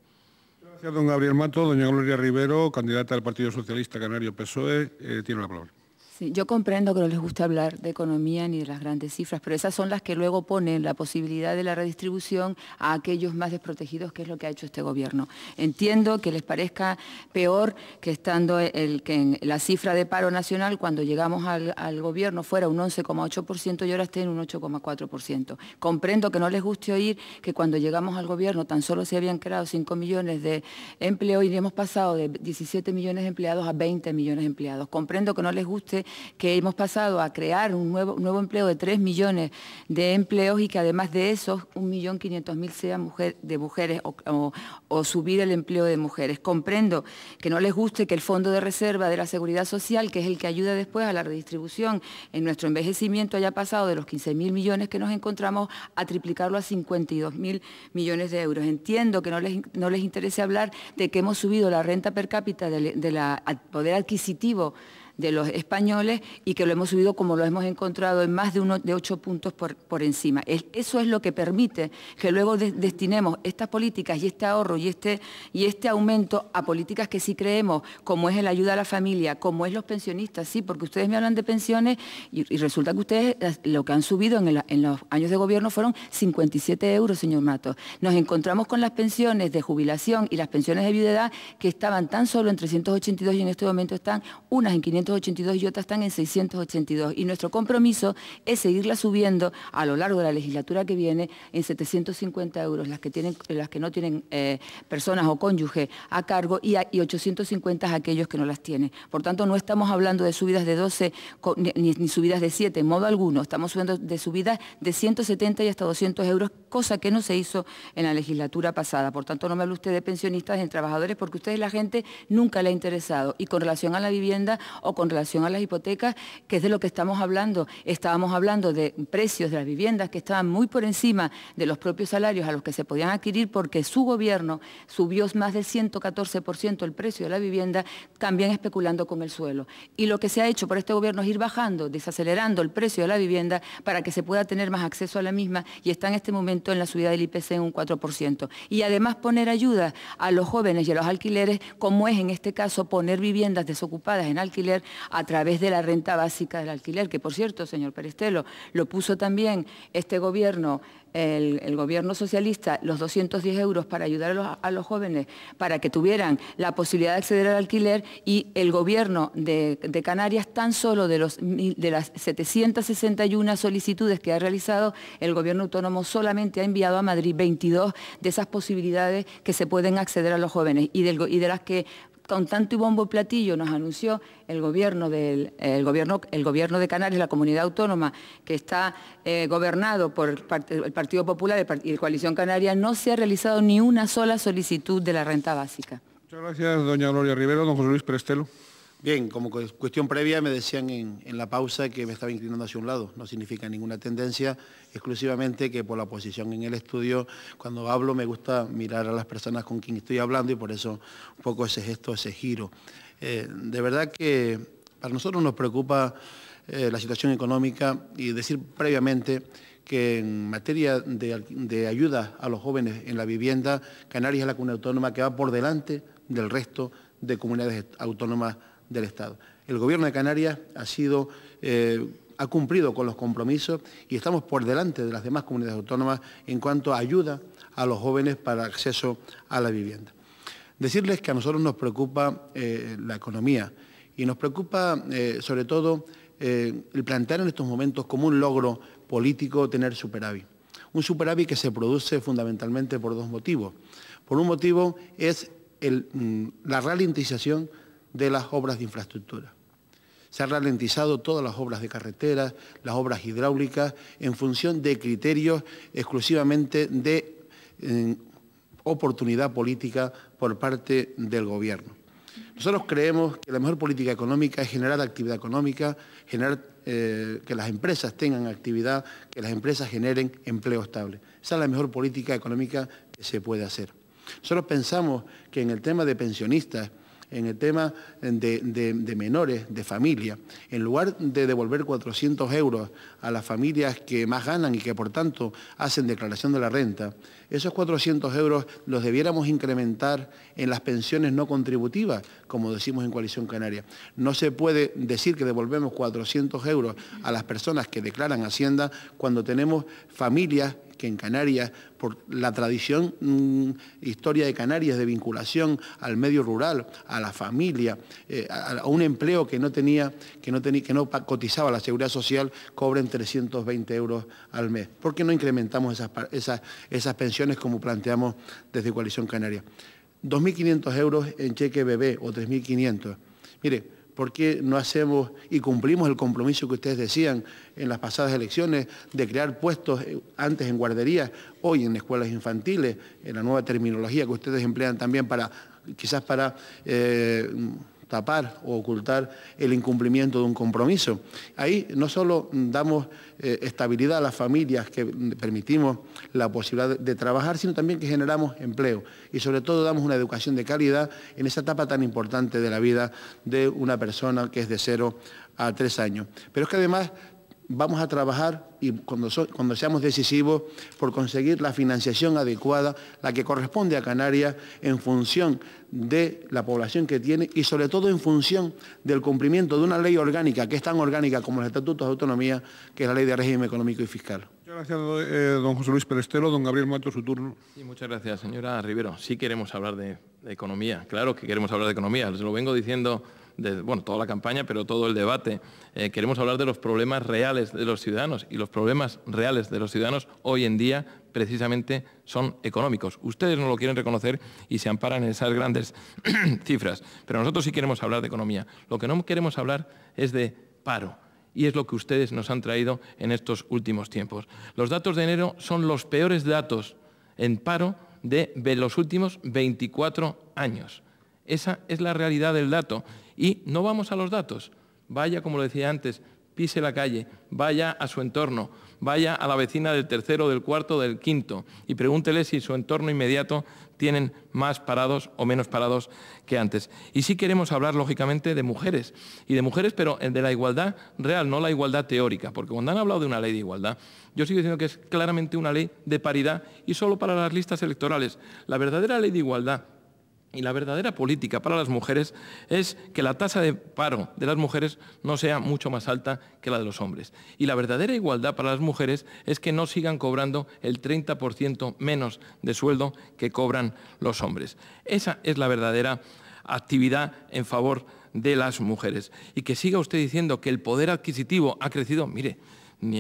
Gracias, don Gabriel Mato. Doña Gloria Rivero, candidata del Partido Socialista Canario PSOE, eh, tiene la palabra yo comprendo que no les guste hablar de economía ni de las grandes cifras, pero esas son las que luego ponen la posibilidad de la redistribución a aquellos más desprotegidos, que es lo que ha hecho este gobierno. Entiendo que les parezca peor que estando en la cifra de paro nacional cuando llegamos al, gobierno fuera un 11,8% y ahora esté en un 8,4%. Comprendo que no les guste oír que cuando llegamos al gobierno tan solo se habían creado 5 millones de empleo y hemos pasado de 17 millones de empleados a 20 millones de empleados. Comprendo que no les guste que hemos pasado a crear un nuevo, empleo de 3 millones de empleos y que además de esos 1.500.000 sean mujer, de mujeres o, subir el empleo de mujeres. Comprendo que no les guste que el Fondo de Reserva de la Seguridad Social, que es el que ayuda después a la redistribución en nuestro envejecimiento, haya pasado de los 15.000 millones que nos encontramos a triplicarlo a 52.000 millones de euros. Entiendo que no les, interese hablar de que hemos subido la renta per cápita del poder adquisitivo de los españoles y que lo hemos subido como lo hemos encontrado en más de, uno, de 8 puntos por, por encima. eso es lo que permite que luego destinemos estas políticas y este ahorro y este, y este aumento a políticas que sí creemos, como es la ayuda a la familia, como es los pensionistas, sí, porque ustedes me hablan de pensiones y, resulta que ustedes lo que han subido en, en los años de gobierno fueron 57 euros, señor Mato. Nos encontramos con las pensiones de jubilación y las pensiones de viudedad que estaban tan solo en 382 y en este momento están unas en 500 582 y otras están en 682. Y nuestro compromiso es seguirla subiendo a lo largo de la legislatura que viene en 750 euros, las que, tienen, las que no tienen eh, personas o cónyuge a cargo y, 850 aquellos que no las tienen. Por tanto, no estamos hablando de subidas de 12 ni, subidas de 7, en modo alguno. Estamos subiendo de subidas de 170 y hasta 200 euros, cosa que no se hizo en la legislatura pasada. Por tanto, no me hable usted de pensionistas, de trabajadores, porque usted la gente nunca le ha interesado. Y con relación a la vivienda o con relación a las hipotecas, que es de lo que estamos hablando. Estábamos hablando de precios de las viviendas que estaban muy por encima de los propios salarios a los que se podían adquirir porque su gobierno subió más del 114% el precio de la vivienda, también especulando con el suelo. Y lo que se ha hecho por este gobierno es ir bajando, desacelerando el precio de la vivienda para que se pueda tener más acceso a la misma y está en este momento en la subida del IPC en un 4%. Y además poner ayuda a los jóvenes y a los alquileres, como es en este caso poner viviendas desocupadas en alquiler a través de la renta básica del alquiler, que por cierto, señor Perestelo, lo puso también este gobierno, el, gobierno socialista, los 210 euros para ayudar a los, jóvenes para que tuvieran la posibilidad de acceder al alquiler y el gobierno de, Canarias tan solo de, los, de las 761 solicitudes que ha realizado, el gobierno autónomo solamente ha enviado a Madrid 22 de esas posibilidades que se pueden acceder a los jóvenes y de las que con tanto y bombo platillo nos anunció el gobierno, del, gobierno, el gobierno de Canarias, la comunidad autónoma que está eh, gobernado por el Partido Popular y la Coalición Canaria, no se ha realizado ni una sola solicitud de la renta básica. Muchas gracias, doña Gloria Rivero. Don José Luis Prestelo. Bien, como cuestión previa me decían en, la pausa que me estaba inclinando hacia un lado. No significa ninguna tendencia, exclusivamente que por la posición en el estudio, cuando hablo me gusta mirar a las personas con quien estoy hablando y por eso un poco ese gesto, ese giro. Eh, de verdad que para nosotros nos preocupa eh, la situación económica y decir previamente que en materia de, de ayuda a los jóvenes en la vivienda, Canarias es la comunidad autónoma que va por delante del resto de comunidades autónomas del Estado. El Gobierno de Canarias ha sido... Eh, ha cumplido con los compromisos y estamos por delante de las demás comunidades autónomas en cuanto a ayuda a los jóvenes para acceso a la vivienda. Decirles que a nosotros nos preocupa eh, la economía y nos preocupa eh, sobre todo el plantear en estos momentos como un logro político tener superávit. Un superávit que se produce fundamentalmente por dos motivos. Por un motivo es mm, la ralentización de las obras de infraestructura. Se han ralentizado todas las obras de carreteras, las obras hidráulicas, en función de criterios exclusivamente de oportunidad política por parte del Gobierno. Nosotros creemos que la mejor política económica es generar actividad económica, generar eh, que las empresas tengan actividad, que las empresas generen empleo estable. Esa es la mejor política económica que se puede hacer. Nosotros pensamos que en el tema de pensionistas, en el tema de, menores, de familia. En lugar de devolver 400 euros a las familias que más ganan y que por tanto hacen declaración de la renta, esos 400 euros los debiéramos incrementar en las pensiones no contributivas, como decimos en Coalición Canaria. No se puede decir que devolvemos 400 euros a las personas que declaran Hacienda cuando tenemos familias que en Canarias, por la tradición, mm, historia de Canarias, de vinculación al medio rural, a la familia, eh, a, un empleo que no tenía, que no, que no cotizaba la seguridad social, cobren 320 euros al mes. ¿Por qué no incrementamos esas, esas, esas pensiones? como planteamos desde Coalición Canaria. 2.500 euros en cheque bebé o 3.500. Mire, ¿por qué no hacemos y cumplimos el compromiso que ustedes decían en las pasadas elecciones de crear puestos eh, antes en guarderías, hoy en escuelas infantiles, en la nueva terminología que ustedes emplean también para, quizás para... Eh, tapar o ocultar el incumplimiento de un compromiso. Ahí no solo damos eh, estabilidad a las familias que permitimos la posibilidad de, trabajar, sino también que generamos empleo y sobre todo damos una educación de calidad en esa etapa tan importante de la vida de una persona que es de cero a tres años. Pero es que además vamos a trabajar y cuando, cuando, seamos decisivos por conseguir la financiación adecuada, la que corresponde a Canarias en función de la población que tiene y sobre todo en función del cumplimiento de una ley orgánica, que es tan orgánica como el Estatuto de autonomía, que es la ley de régimen económico y fiscal. Muchas gracias, eh, don José Luis Perestelo. Don Gabriel Mato, su turno. muchas gracias, señora Rivero. Sí queremos hablar de, economía, claro que queremos hablar de economía. Les lo vengo diciendo bueno, toda la campaña, pero todo el debate. Eh, queremos hablar de los problemas reales de los ciudadanos y los problemas reales de los ciudadanos hoy en día precisamente son económicos. Ustedes no lo quieren reconocer y se amparan en esas grandes cifras, pero nosotros sí queremos hablar de economía. Lo que no queremos hablar es de paro y es lo que ustedes nos han traído en estos últimos tiempos. Los datos de enero son los peores datos en paro de los últimos 24 años. Esa es la realidad del dato y no vamos a los datos. Vaya, como lo decía antes, pise la calle, vaya a su entorno, vaya a la vecina del tercero, del cuarto, del quinto y pregúntele si su entorno inmediato tienen más parados o menos parados que antes. Y sí queremos hablar, lógicamente, de mujeres, y de mujeres, pero de la igualdad real, no la igualdad teórica, porque cuando han hablado de una ley de igualdad, yo sigo diciendo que es claramente una ley de paridad y solo para las listas electorales. La verdadera ley de igualdad y la verdadera política para las mujeres es que la tasa de paro de las mujeres no sea mucho más alta que la de los hombres. Y la verdadera igualdad para las mujeres es que no sigan cobrando el 30% menos de sueldo que cobran los hombres. Esa es la verdadera actividad en favor de las mujeres. Y que siga usted diciendo que el poder adquisitivo ha crecido, mire,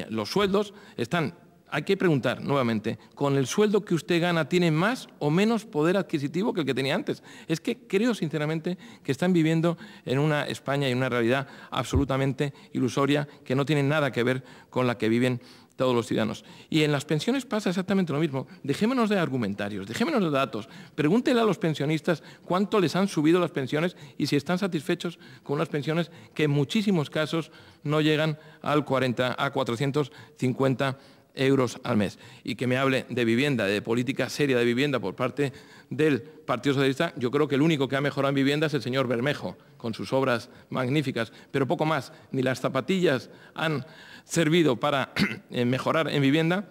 los sueldos están hay que preguntar nuevamente, ¿con el sueldo que usted gana tiene más o menos poder adquisitivo que el que tenía antes? Es que creo sinceramente que están viviendo en una España y una realidad absolutamente ilusoria que no tiene nada que ver con la que viven todos los ciudadanos. Y en las pensiones pasa exactamente lo mismo. Dejémonos de argumentarios, dejémonos de datos. Pregúntele a los pensionistas cuánto les han subido las pensiones y si están satisfechos con unas pensiones que en muchísimos casos no llegan al 40, a 450 euros al mes. Y que me hable de vivienda, de política seria de vivienda por parte del Partido Socialista, yo creo que el único que ha mejorado en vivienda es el señor Bermejo, con sus obras magníficas, pero poco más. Ni las zapatillas han servido para eh, mejorar en vivienda,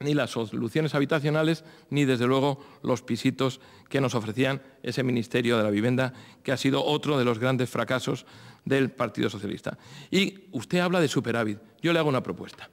ni las soluciones habitacionales, ni desde luego los pisitos que nos ofrecían ese Ministerio de la Vivienda, que ha sido otro de los grandes fracasos del Partido Socialista. Y usted habla de superávit. Yo le hago una propuesta.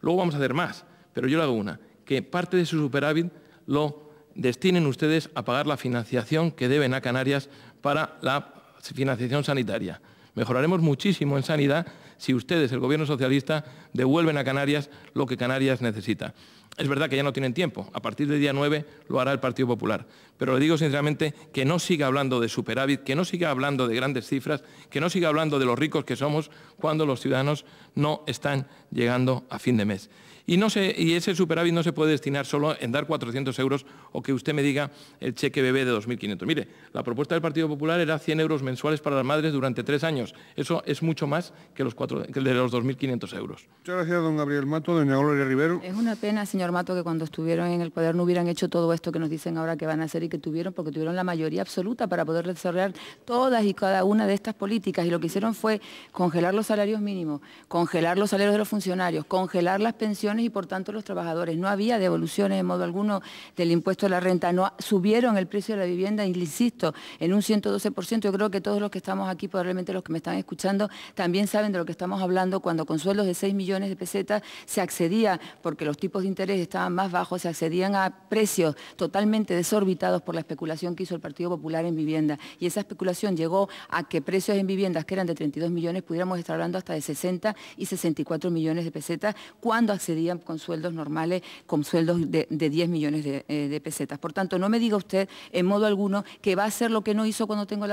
Luego vamos a hacer más, pero yo le hago una, que parte de su superávit lo destinen ustedes a pagar la financiación que deben a Canarias para la financiación sanitaria. Mejoraremos muchísimo en sanidad si ustedes, el Gobierno socialista, devuelven a Canarias lo que Canarias necesita. Es verdad que ya no tienen tiempo. A partir del día 9 lo hará el Partido Popular. Pero le digo sinceramente que no siga hablando de superávit, que no siga hablando de grandes cifras, que no siga hablando de los ricos que somos cuando los ciudadanos no están llegando a fin de mes. Y, no y ese superávit no se puede destinar solo en dar 400 euros o que usted me diga el cheque bebé de 2.500. Mire, la propuesta del Partido Popular era 100 euros mensuales para las madres durante tres años. Eso es mucho más que los, de los 2.500 euros. Muchas gracias, don Gabriel Mato. Doña Gloria Rivero. Es una pena, señor Mato, que cuando estuvieron en el poder no hubieran hecho todo esto que nos dicen ahora que van a hacer y que tuvieron, porque tuvieron la mayoría absoluta para poder desarrollar todas y cada una de estas políticas. Y lo que hicieron fue congelar los salarios mínimos, congelar los salarios de los funcionarios, congelar las pensiones y por tanto los trabajadores. No había devoluciones de modo alguno del impuesto a la renta, no subieron el precio de la vivienda, insisto, en un 112%. Yo creo que todos los que estamos aquí, probablemente los que me están escuchando, también saben de lo que estamos hablando cuando con sueldos de 6 millones de pesetas se accedía, porque los tipos de interés estaban más bajos, se accedían a precios totalmente desorbitados por la especulación que hizo el Partido Popular en vivienda. Y esa especulación llegó a que precios en viviendas que eran de 32 millones pudiéramos estar hablando hasta de 60 y 64 millones de pesetas cuando accedía con sueldos normales, con sueldos de, 10 millones eh, de, pesetas. Por tanto, no me diga usted en modo alguno que va a hacer lo que no hizo cuando, tuvo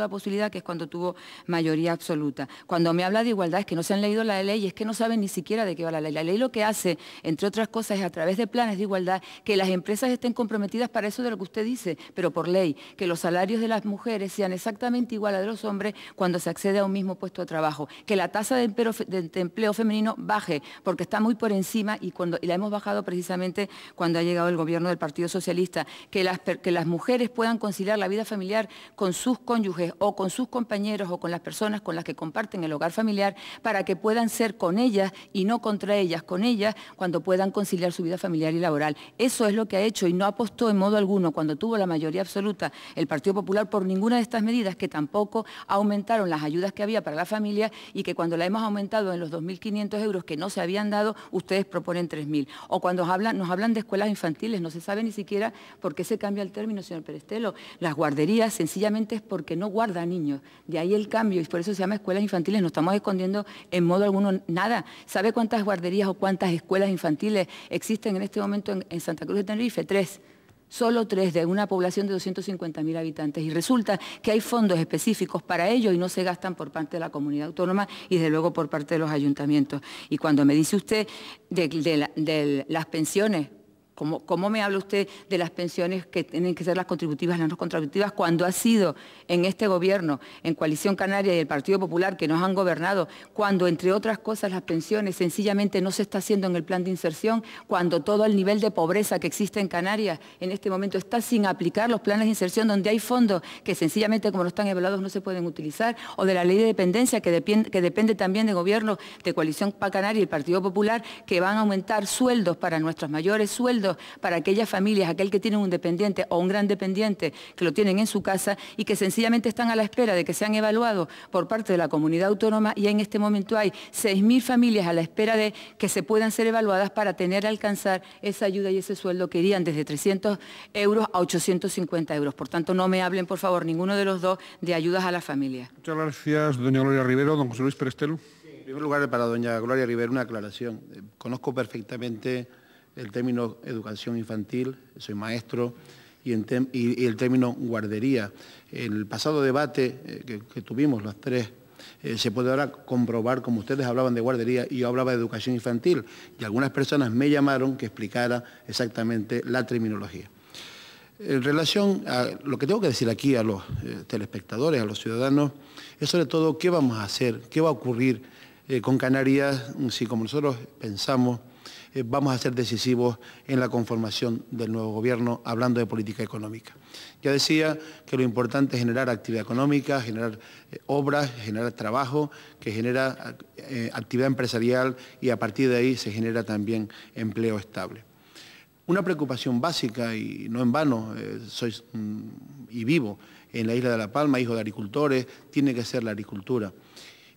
la posibilidad, que es cuando tuvo mayoría absoluta. Cuando me habla de igualdad es que no se han leído la ley, y es que no saben ni siquiera de qué va la ley. La ley lo que hace, entre otras cosas, es a través de planes de igualdad, que las empresas estén comprometidas para eso de lo que usted dice, pero por ley, que los salarios de las mujeres sean exactamente igual a de los hombres cuando se accede a un mismo puesto de trabajo, que la tasa de empleo femenino baje, porque está muy por encima y, cuando, la hemos bajado precisamente cuando ha llegado el gobierno del Partido Socialista, que las, mujeres puedan conciliar la vida familiar con sus cónyuges o con sus compañeros o con las personas con las que comparten el hogar familiar para que puedan ser con ellas y no contra ellas, con ellas cuando puedan conciliar su vida familiar y laboral. Eso es lo que ha hecho y no apostó en modo alguno cuando tuvo la mayoría absoluta el Partido Popular por ninguna de estas medidas que tampoco aumentaron las ayudas que había para la familia y que cuando la hemos aumentado en los 2.500 euros que no se habían dado, ustedes proponen 3.000. O cuando nos hablan de escuelas infantiles, no se sabe ni siquiera por qué se cambia el término, señor Perestelo. Las guarderías sencillamente es porque no guarda niños. De ahí el cambio, y por eso se llama escuelas infantiles. No estamos escondiendo en modo alguno nada. ¿Sabe cuántas guarderías o cuántas escuelas infantiles existen en este momento en Santa Cruz de Tenerife? Tres solo tres de una población de 250.000 habitantes. Y resulta que hay fondos específicos para ello y no se gastan por parte de la comunidad autónoma y desde luego por parte de los ayuntamientos. Y cuando me dice usted de, de las pensiones, ¿Cómo, me habla usted de las pensiones que tienen que ser las contributivas, las no contributivas, cuando ha sido en este gobierno, en Coalición Canaria y el Partido Popular que nos han gobernado, cuando entre otras cosas las pensiones sencillamente no se está haciendo en el plan de inserción, cuando todo el nivel de pobreza que existe en Canarias en este momento está sin aplicar los planes de inserción donde hay fondos que sencillamente como no están evaluados no se pueden utilizar, o de la ley de dependencia que depende, que depende también de gobierno de Coalición Canaria y el Partido Popular que van a aumentar sueldos para nuestros mayores, sueldos para aquellas familias, aquel que tiene un dependiente o un gran dependiente que lo tienen en su casa y que sencillamente están a la espera de que sean evaluados por parte de la comunidad autónoma y en este momento hay 6.000 familias a la espera de que se puedan ser evaluadas para tener alcanzar esa ayuda y ese sueldo que irían desde 300 euros a 850 euros. Por tanto, no me hablen, por favor, ninguno de los dos de ayudas a la familia. Muchas gracias, doña Gloria Rivero. Don José Luis Perestelo. En primer lugar, para doña Gloria Rivero, una aclaración. Eh, conozco perfectamente el término educación infantil, soy maestro, y, el término guardería. En el pasado debate eh, que, tuvimos los tres, eh, se puede ahora comprobar, como ustedes hablaban de guardería y yo hablaba de educación infantil, y algunas personas me llamaron que explicara exactamente la terminología. En relación a lo que tengo que decir aquí a los eh, telespectadores, a los ciudadanos, es sobre todo qué vamos a hacer, qué va a ocurrir con Canarias si como nosotros pensamos eh, vamos a ser decisivos en la conformación del nuevo gobierno, hablando de política económica. Ya decía que lo importante es generar actividad económica, generar eh, obras, generar trabajo, que genera eh, actividad empresarial y a partir de ahí se genera también empleo estable. Una preocupación básica, y no en vano, soy mm, y vivo en la isla de La Palma, hijo de agricultores, tiene que ser la agricultura,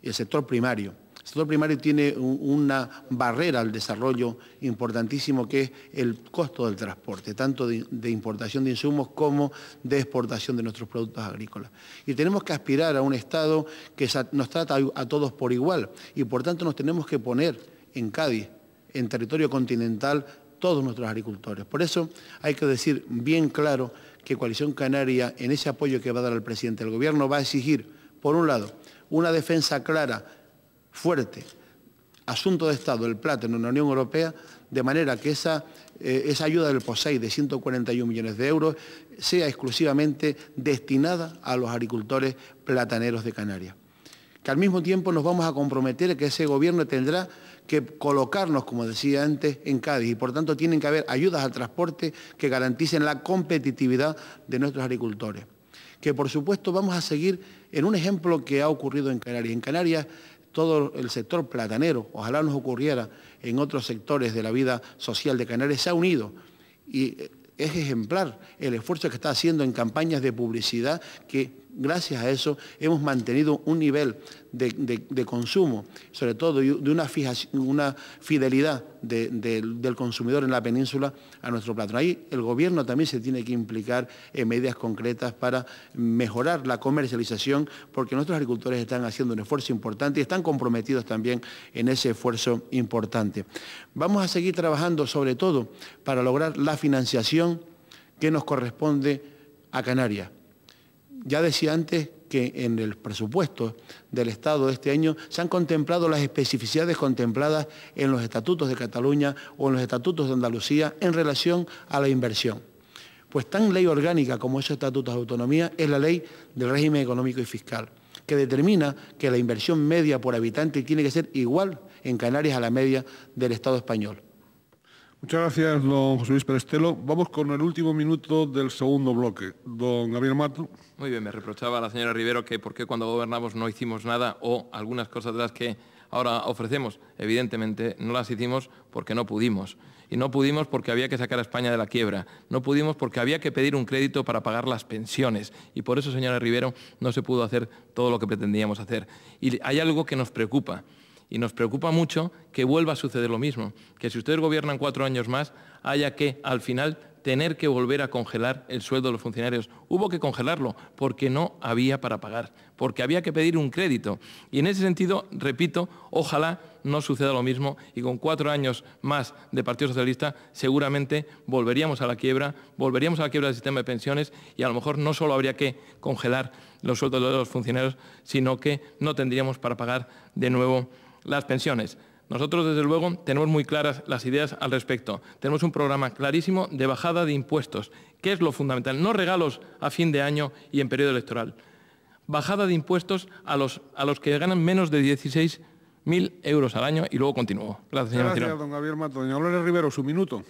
el sector primario el sector primario tiene una barrera al desarrollo importantísimo que es el costo del transporte, tanto de, importación de insumos como de exportación de nuestros productos agrícolas. Y tenemos que aspirar a un Estado que nos trata a todos por igual y por tanto nos tenemos que poner en Cádiz, en territorio continental, todos nuestros agricultores. Por eso hay que decir bien claro que Coalición Canaria, en ese apoyo que va a dar al presidente del Gobierno, va a exigir, por un lado, una defensa clara fuerte, asunto de Estado, el plátano en la Unión Europea, de manera que esa, eh, esa ayuda del POSEI de 141 millones de euros sea exclusivamente destinada a los agricultores plataneros de Canarias. Que al mismo tiempo nos vamos a comprometer que ese gobierno tendrá que colocarnos, como decía antes, en Cádiz y por tanto tienen que haber ayudas al transporte que garanticen la competitividad de nuestros agricultores que por supuesto vamos a seguir en un ejemplo que ha ocurrido en En Canarias todo el sector platanero, ojalá nos ocurriera en otros sectores de la vida social de Canarias, se ha unido y eh, es ejemplar el esfuerzo que está haciendo en campañas de publicidad que gracias a eso hemos mantenido un nivel de, consumo, sobre todo de una, fidelidad del consumidor en la península a nuestro plato. Ahí el gobierno también se tiene que implicar en medidas concretas para mejorar la comercialización, porque nuestros agricultores están haciendo un esfuerzo importante y están comprometidos también en ese esfuerzo importante. Vamos a seguir trabajando sobre todo para lograr la financiación que nos corresponde a Canarias ya decía antes que en el presupuesto del Estado de este año se han contemplado las especificidades contempladas en los estatutos de Cataluña o en los estatutos de Andalucía en relación a la inversión. Pues tan ley orgánica como esos estatutos de autonomía es la ley del régimen económico y fiscal, que determina que la inversión media por habitante tiene que ser igual en Canarias a la media del Estado español. Muchas gracias, don José Luis Perestelo. Vamos con el último minuto del segundo bloque. Don Gabriel Mato. Muy bien, me reprochaba la señora Rivero que por qué cuando gobernamos no hicimos nada o algunas cosas de las que ahora ofrecemos. Evidentemente no las hicimos porque no pudimos. Y no pudimos porque había que sacar a España de la quiebra. No pudimos porque había que pedir un crédito para pagar las pensiones. Y por eso, señora Rivero, no se pudo hacer todo lo que pretendíamos hacer. Y hay algo que nos preocupa. Y nos preocupa mucho que vuelva a suceder lo mismo. Que si ustedes gobiernan cuatro años más, haya que al final tener que volver a congelar el sueldo de los funcionarios. Hubo que congelarlo porque no había para pagar, porque había que pedir un crédito. Y en ese sentido, repito, ojalá no suceda lo mismo y con cuatro años más de Partido Socialista seguramente volveríamos a la quiebra, volveríamos a la quiebra del sistema de pensiones y a lo mejor no solo habría que congelar los sueldos de los funcionarios, sino que no tendríamos para pagar de nuevo las pensiones. Nosotros, desde luego, tenemos muy claras las ideas al respecto. Tenemos un programa clarísimo de bajada de impuestos, que es lo fundamental. No regalos a fin de año y en periodo electoral. Bajada de impuestos a los, que ganan menos de 16.000 euros al año y luego continúo. Gracias, señor Gracias, don Gabriel Mato. Rivero, su minuto.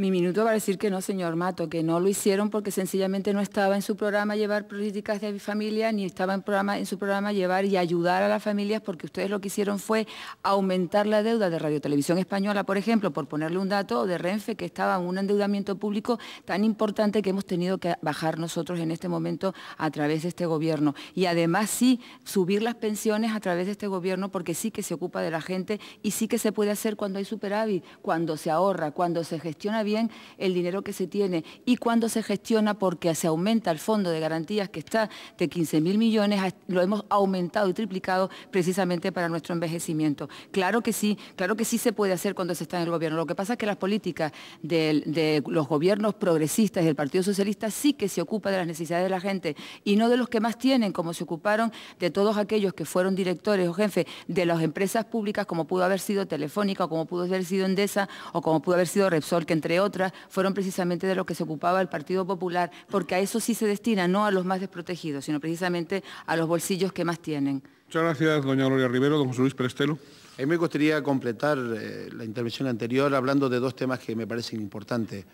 Mi minuto para decir que no, señor Mato, que no lo hicieron porque sencillamente no estaba en su programa llevar políticas de familia, ni estaba en, programa, en su programa llevar y ayudar a las familias, porque ustedes lo que hicieron fue aumentar la deuda de Radio Televisión Española, por ejemplo, por ponerle un dato, de Renfe, que estaba en un endeudamiento público tan importante que hemos tenido que bajar nosotros en este momento a través de este gobierno. Y además sí, subir las pensiones a través de este gobierno, porque sí que se ocupa de la gente y sí que se puede hacer cuando hay superávit, cuando se ahorra, cuando se gestiona bien el dinero que se tiene y cuando se gestiona porque se aumenta el fondo de garantías que está de 15 mil millones, lo hemos aumentado y triplicado precisamente para nuestro envejecimiento. Claro que sí, claro que sí se puede hacer cuando se está en el gobierno. Lo que pasa es que las políticas de, los gobiernos progresistas y del Partido Socialista sí que se ocupa de las necesidades de la gente y no de los que más tienen, como se ocuparon de todos aquellos que fueron directores o jefes de las empresas públicas, como pudo haber sido Telefónica, o como pudo haber sido Endesa, o como pudo haber sido Repsol, que entre otras, fueron precisamente de lo que se ocupaba el Partido Popular, porque a eso sí se destina, no a los más desprotegidos, sino precisamente a los bolsillos que más tienen. Muchas gracias, doña Gloria Rivero. Don José Luis Perestelo. A mí me gustaría completar eh, la intervención anterior hablando de dos temas que me parecen importantes.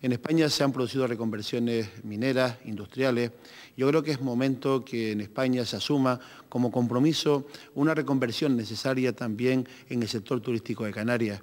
En España se han producido reconversiones mineras, industriales. Yo creo que es momento que en España se asuma como compromiso una reconversión necesaria también en el sector turístico de Canarias.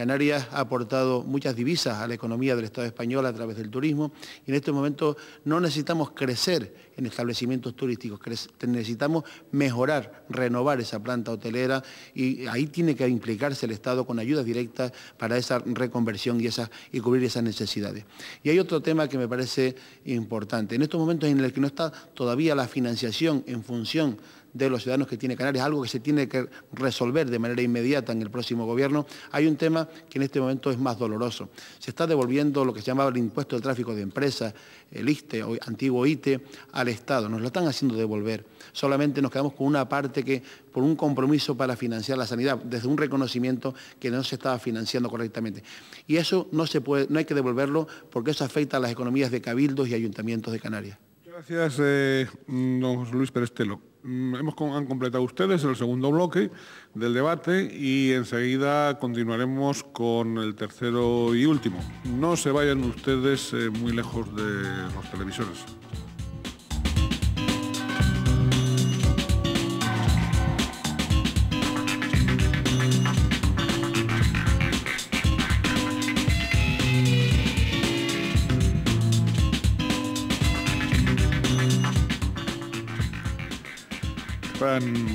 Canarias ha aportado muchas divisas a la economía del Estado español a través del turismo y en este momento no necesitamos crecer en establecimientos turísticos, necesitamos mejorar, renovar esa planta hotelera y ahí tiene que implicarse el Estado con ayudas directas para esa reconversión y, y cubrir esas necesidades. Y hay otro tema que me parece importante. En estos momentos en el que no está todavía la financiación en función de los ciudadanos que tiene Canarias, algo que se tiene que resolver de manera inmediata en el próximo gobierno, hay un tema que en este momento es más doloroso. Se está devolviendo lo que se llamaba el impuesto del tráfico de empresas, el ISTE, o antiguo ITE, al Estado. Nos lo están haciendo devolver. Solamente nos quedamos con una parte que, por un compromiso para financiar la sanidad, desde un reconocimiento que no se estaba financiando correctamente. Y eso no, se puede, no hay que devolverlo porque eso afecta a las economías de cabildos y ayuntamientos de Canarias. Gracias, eh, don Luis Perestelo. Mm, hemos, han completado ustedes el segundo bloque del debate y enseguida continuaremos con el tercero y último. No se vayan ustedes eh, muy lejos de los televisores.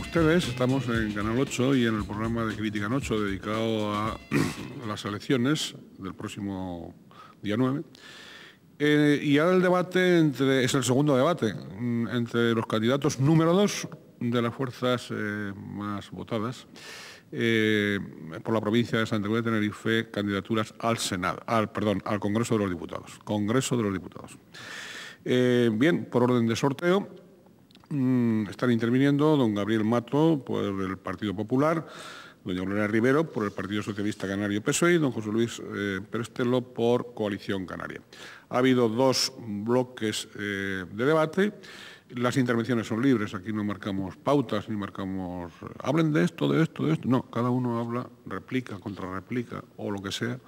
ustedes? Estamos en Canal 8 y en el programa de Crítica en 8 dedicado a las elecciones del próximo día 9. Eh, y ahora el debate entre, es el segundo debate mm, entre los candidatos número 2 de las fuerzas eh, más votadas eh, por la provincia de Santa Cruz de Tenerife candidaturas al Senado, al, perdón, al Congreso de los Diputados. Congreso de los Diputados. bien, por orden de sorteo, Mm, están interviniendo don Gabriel Mato por el Partido Popular, doña Gloria Rivero por el Partido Socialista Canario PSOE y don José Luis eh, Pérez por Coalición Canaria. Ha habido dos bloques eh, de debate. Las intervenciones son libres, aquí no marcamos pautas ni marcamos hablen de esto, de esto, de esto. No, cada uno habla, replica, contrarreplica o lo que sea,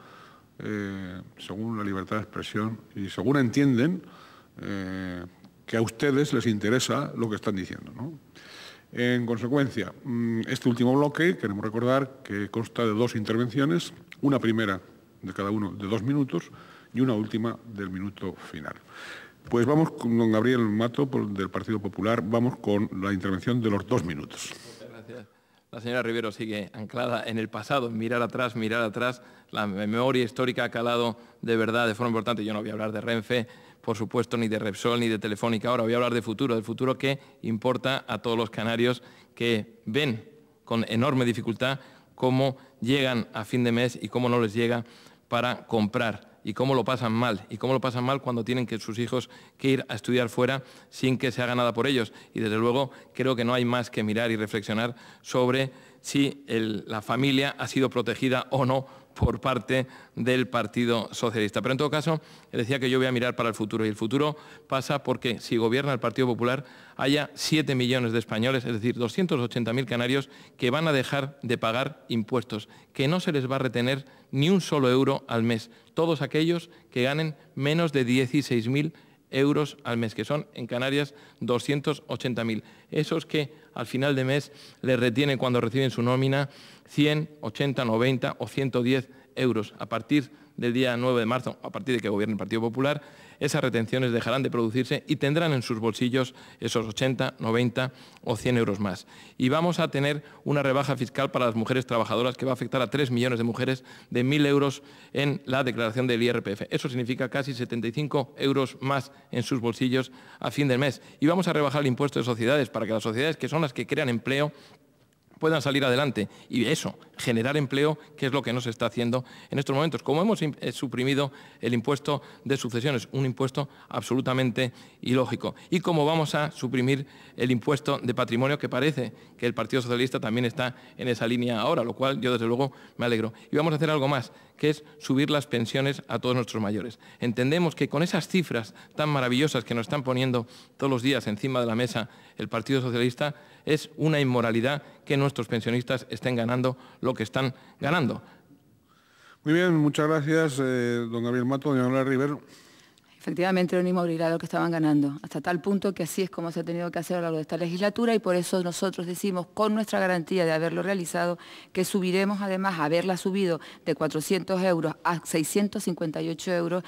eh, según la libertad de expresión y según entienden eh, que a ustedes les interesa lo que están diciendo. En consecuencia, mm, este último bloque queremos recordar que consta de dos intervenciones, una primera de cada uno de dos minutos y una última del minuto final. Pues vamos con don Gabriel Mato del Partido Popular, vamos con la intervención de los dos minutos. Gracias. La señora Rivero sigue anclada en el pasado, mirar atrás, mirar atrás. La memoria histórica ha calado de verdad de forma importante. Yo no voy a hablar de Renfe, por supuesto, ni de Repsol ni de Telefónica. Ahora voy a hablar de futuro, del futuro que importa a todos los canarios que ven con enorme dificultad cómo llegan a fin de mes y cómo no les llega para comprar y cómo lo pasan mal y cómo lo pasan mal cuando tienen que sus hijos que ir a estudiar fuera sin que se haga nada por ellos y desde luego creo que no hay más que mirar y reflexionar sobre si la familia ha sido protegida o no por parte del Partido Socialista. Pero en todo caso, decía que yo voy a mirar para el futuro y el futuro pasa porque si gobierna el Partido Popular haya 7 millones de españoles, es decir, 280.000 canarios que van a dejar de pagar impuestos, que no se les va a retener ni un solo euro al mes. Todos aquellos que ganen menos de 16.000 euros al mes, que son en Canarias 280.000. Esos que al final de mes les retienen cuando reciben su nómina 100, 80, 90 o 110 euros a partir del día 9 de marzo, a partir de que gobierne el Partido Popular, esas retenciones dejarán de producirse y tendrán en sus bolsillos esos 80, 90 o 100 euros más. Y vamos a tener una rebaja fiscal para las mujeres trabajadoras que va a afectar a 3 millones de mujeres de 1.000 euros en la declaración del IRPF. Eso significa casi 75 euros más en sus bolsillos a fin del mes. Y vamos a rebajar el impuesto de sociedades para que las sociedades que son las que crean empleo puedan salir adelante y eso, generar empleo, que es lo que no se está haciendo en estos momentos. Como hemos eh, suprimido el impuesto de sucesiones, un impuesto absolutamente ilógico, y como vamos a suprimir el impuesto de patrimonio, que parece que el Partido Socialista también está en esa línea ahora, lo cual yo desde luego me alegro. Y vamos a hacer algo más, que es subir las pensiones a todos nuestros mayores. Entendemos que con esas cifras tan maravillosas que nos están poniendo todos los días encima de la mesa el Partido Socialista, es una inmoralidad que nuestros pensionistas estén ganando lo que están ganando. Muy bien, muchas gracias, eh, don Gabriel Mato, don Rivero efectivamente era un inmobiliario que estaban ganando, hasta tal punto que así es como se ha tenido que hacer a lo largo de esta legislatura y por eso nosotros decimos, con nuestra garantía de haberlo realizado, que subiremos además, haberla subido de 400 euros a 658 euros,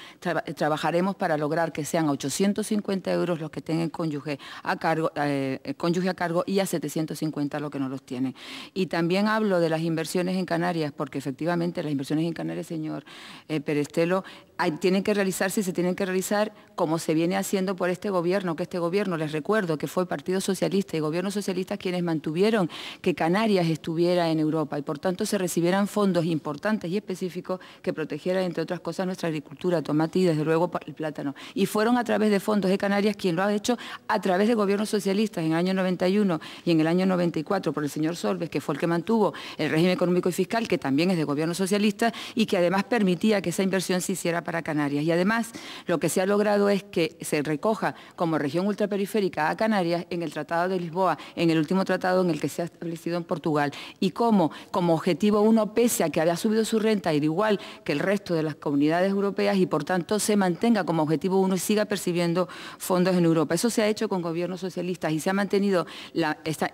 trabajaremos para lograr que sean 850 euros los que tengan cónyuge a cargo, eh, a cargo y a 750 los que no los tienen. Y también hablo de las inversiones en Canarias, porque efectivamente las inversiones en Canarias, señor eh, Perestelo, tienen que realizarse y se tienen que realizar como se viene haciendo por este gobierno, que este gobierno, les recuerdo, que fue Partido Socialista y Gobierno Socialista quienes mantuvieron que Canarias estuviera en Europa y por tanto se recibieran fondos importantes y específicos que protegieran, entre otras cosas, nuestra agricultura, tomate y desde luego el plátano. Y fueron a través de fondos de Canarias quien lo ha hecho a través de gobiernos socialistas en el año 91 y en el año 94 por el señor Solves, que fue el que mantuvo el régimen económico y fiscal, que también es de gobierno socialista y que además permitía que esa inversión se hiciera Canarias. Y además, lo que se ha logrado es que se recoja como región ultraperiférica a Canarias en el Tratado de Lisboa, en el último tratado en el que se ha establecido en Portugal, y como, como objetivo uno, pese a que había subido su renta, ir igual que el resto de las comunidades europeas, y por tanto se mantenga como objetivo uno y siga percibiendo fondos en Europa. Eso se ha hecho con gobiernos socialistas y se ha mantenido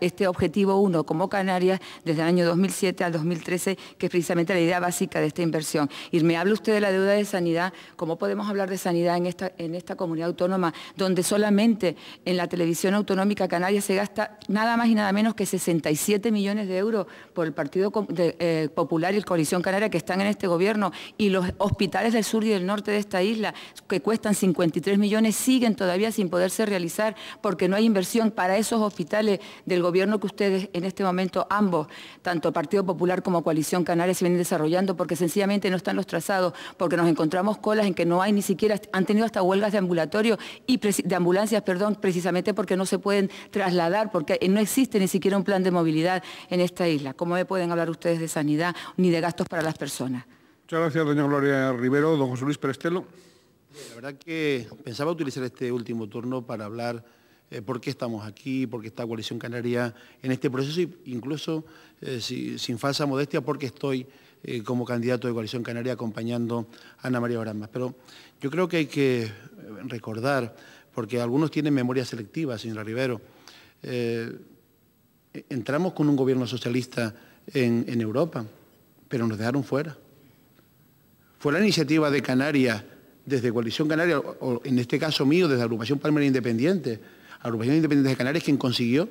este objetivo uno como Canarias desde el año 2007 al 2013, que es precisamente la idea básica de esta inversión. Y me habla usted de la deuda de sanidad cómo podemos hablar de sanidad en esta, en esta comunidad autónoma, donde solamente en la televisión autonómica canaria se gasta nada más y nada menos que 67 millones de euros por el Partido eh, Popular y la Coalición Canaria que están en este gobierno, y los hospitales del sur y del norte de esta isla, que cuestan 53 millones, siguen todavía sin poderse realizar porque no hay inversión para esos hospitales del gobierno que ustedes en este momento ambos, tanto Partido Popular como Coalición Canaria, se vienen desarrollando porque sencillamente no están los trazados, porque nos encontramos colas en que no hay ni siquiera, han tenido hasta huelgas de ambulatorio y de ambulancias, perdón, precisamente porque no se pueden trasladar, porque no existe ni siquiera un plan de movilidad en esta isla. ¿Cómo me pueden hablar ustedes de sanidad ni de gastos para las personas? Muchas gracias, doña Gloria Rivero. Don José Luis Perestelo. La verdad que pensaba utilizar este último turno para hablar eh, por qué estamos aquí, por qué está Coalición Canaria en este proceso, incluso eh, sin falsa modestia, porque estoy eh, como candidato de Coalición Canaria acompañando a Ana María Oramas. Pero yo creo que hay que eh, recordar, porque algunos tienen memoria selectiva, señora Rivero, eh, e-, entramos con un gobierno socialista en, Europa, pero nos dejaron fuera. Fue la iniciativa de Canarias desde Coalición Canaria, o en este caso mío, desde Agrupación Palmera Independiente, Agrupación Independiente de Canarias, quien consiguió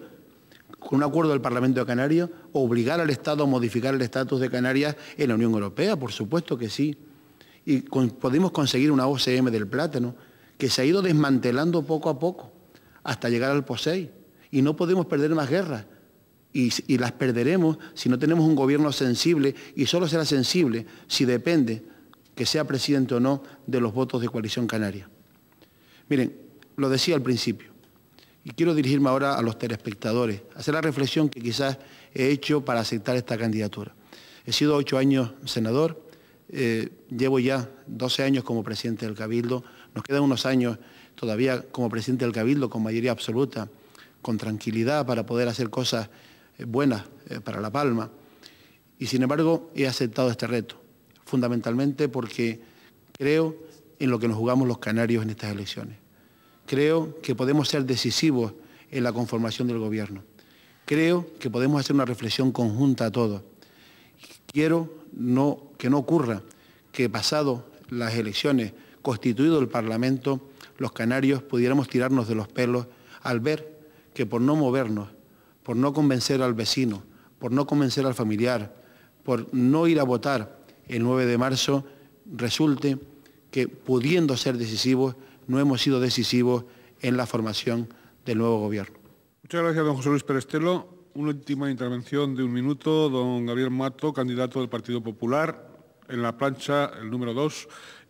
con un acuerdo del Parlamento de Canarias, obligar al Estado a modificar el estatus de Canarias en la Unión Europea, por supuesto que sí. Y podemos conseguir una OCM del plátano que se ha ido desmantelando poco a poco hasta llegar al POSEI. Y no podemos perder más guerras. y las perderemos si no tenemos un gobierno sensible, y solo será sensible si depende que sea presidente o no de los votos de coalición canaria. Miren, lo decía al principio, y quiero dirigirme ahora a los telespectadores, hacer la reflexión que quizás he hecho para aceptar esta candidatura. He sido ocho años senador, eh, llevo ya 12 años como presidente del Cabildo, nos quedan unos años todavía como presidente del Cabildo con mayoría absoluta, con tranquilidad para poder hacer cosas eh, buenas eh, para La Palma. Y sin embargo he aceptado este reto, fundamentalmente porque creo en lo que nos jugamos los canarios en estas elecciones. Creo que podemos ser decisivos en la conformación del gobierno. Creo que podemos hacer una reflexión conjunta a todos. Quiero que no ocurra que pasado las elecciones, constituido el Parlamento, los canarios pudiéramos tirarnos de los pelos al ver que por no movernos, por no convencer al vecino, por no convencer al familiar, por no ir a votar el 9 de marzo, resulte que pudiendo ser decisivos no hemos sido decisivos en la formación del nuevo gobierno. Muchas gracias, don José Luis Perestelo. Una última intervención de un minuto, don Gabriel Mato, candidato del Partido Popular, en la plancha, el número 2,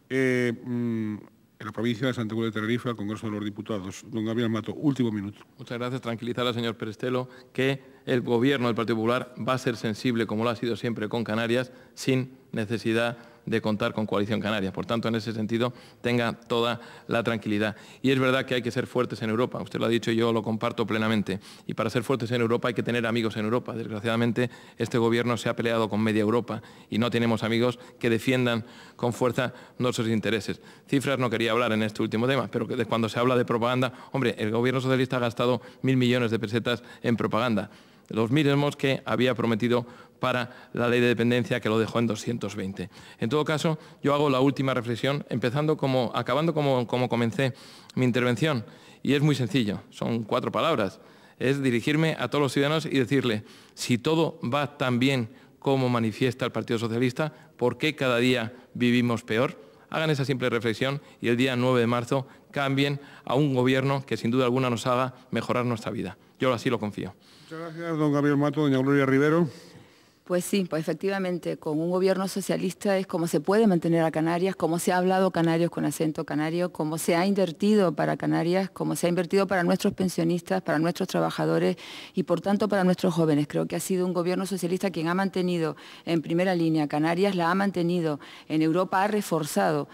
eh, mm, en la provincia de Santa Cruz de Tenerife, al Congreso de los Diputados. Don Gabriel Mato, último minuto. Muchas gracias. Tranquilizar al señor Perestelo que el Gobierno del Partido Popular va a ser sensible, como lo ha sido siempre con Canarias, sin necesidad de de contar con Coalición Canaria. Por tanto, en ese sentido, tenga toda la tranquilidad. Y es verdad que hay que ser fuertes en Europa. Usted lo ha dicho y yo lo comparto plenamente. Y para ser fuertes en Europa hay que tener amigos en Europa. Desgraciadamente, este Gobierno se ha peleado con media Europa y no tenemos amigos que defiendan con fuerza nuestros intereses. Cifras no quería hablar en este último tema, pero que cuando se habla de propaganda, hombre, el Gobierno socialista ha gastado mil millones de pesetas en propaganda los mismos que había prometido para la ley de dependencia que lo dejó en 220. En todo caso, yo hago la última reflexión, empezando como, acabando como, comencé mi intervención, y es muy sencillo, son cuatro palabras. Es dirigirme a todos los ciudadanos y decirle, si todo va tan bien como manifiesta el Partido Socialista, ¿por qué cada día vivimos peor? Hagan esa simple reflexión y el día 9 de marzo cambien a un gobierno que sin duda alguna nos haga mejorar nuestra vida. Yo así lo confío. Muchas gracias, don Gabriel Mato, doña Gloria Rivero. Pues sí, pues efectivamente, con un gobierno socialista es como se puede mantener a Canarias, como se ha hablado Canarios con acento canario, como se ha invertido para Canarias, como se ha invertido para nuestros pensionistas, para nuestros trabajadores y por tanto para nuestros jóvenes. Creo que ha sido un gobierno socialista quien ha mantenido en primera línea Canarias, la ha mantenido en Europa, ha reforzado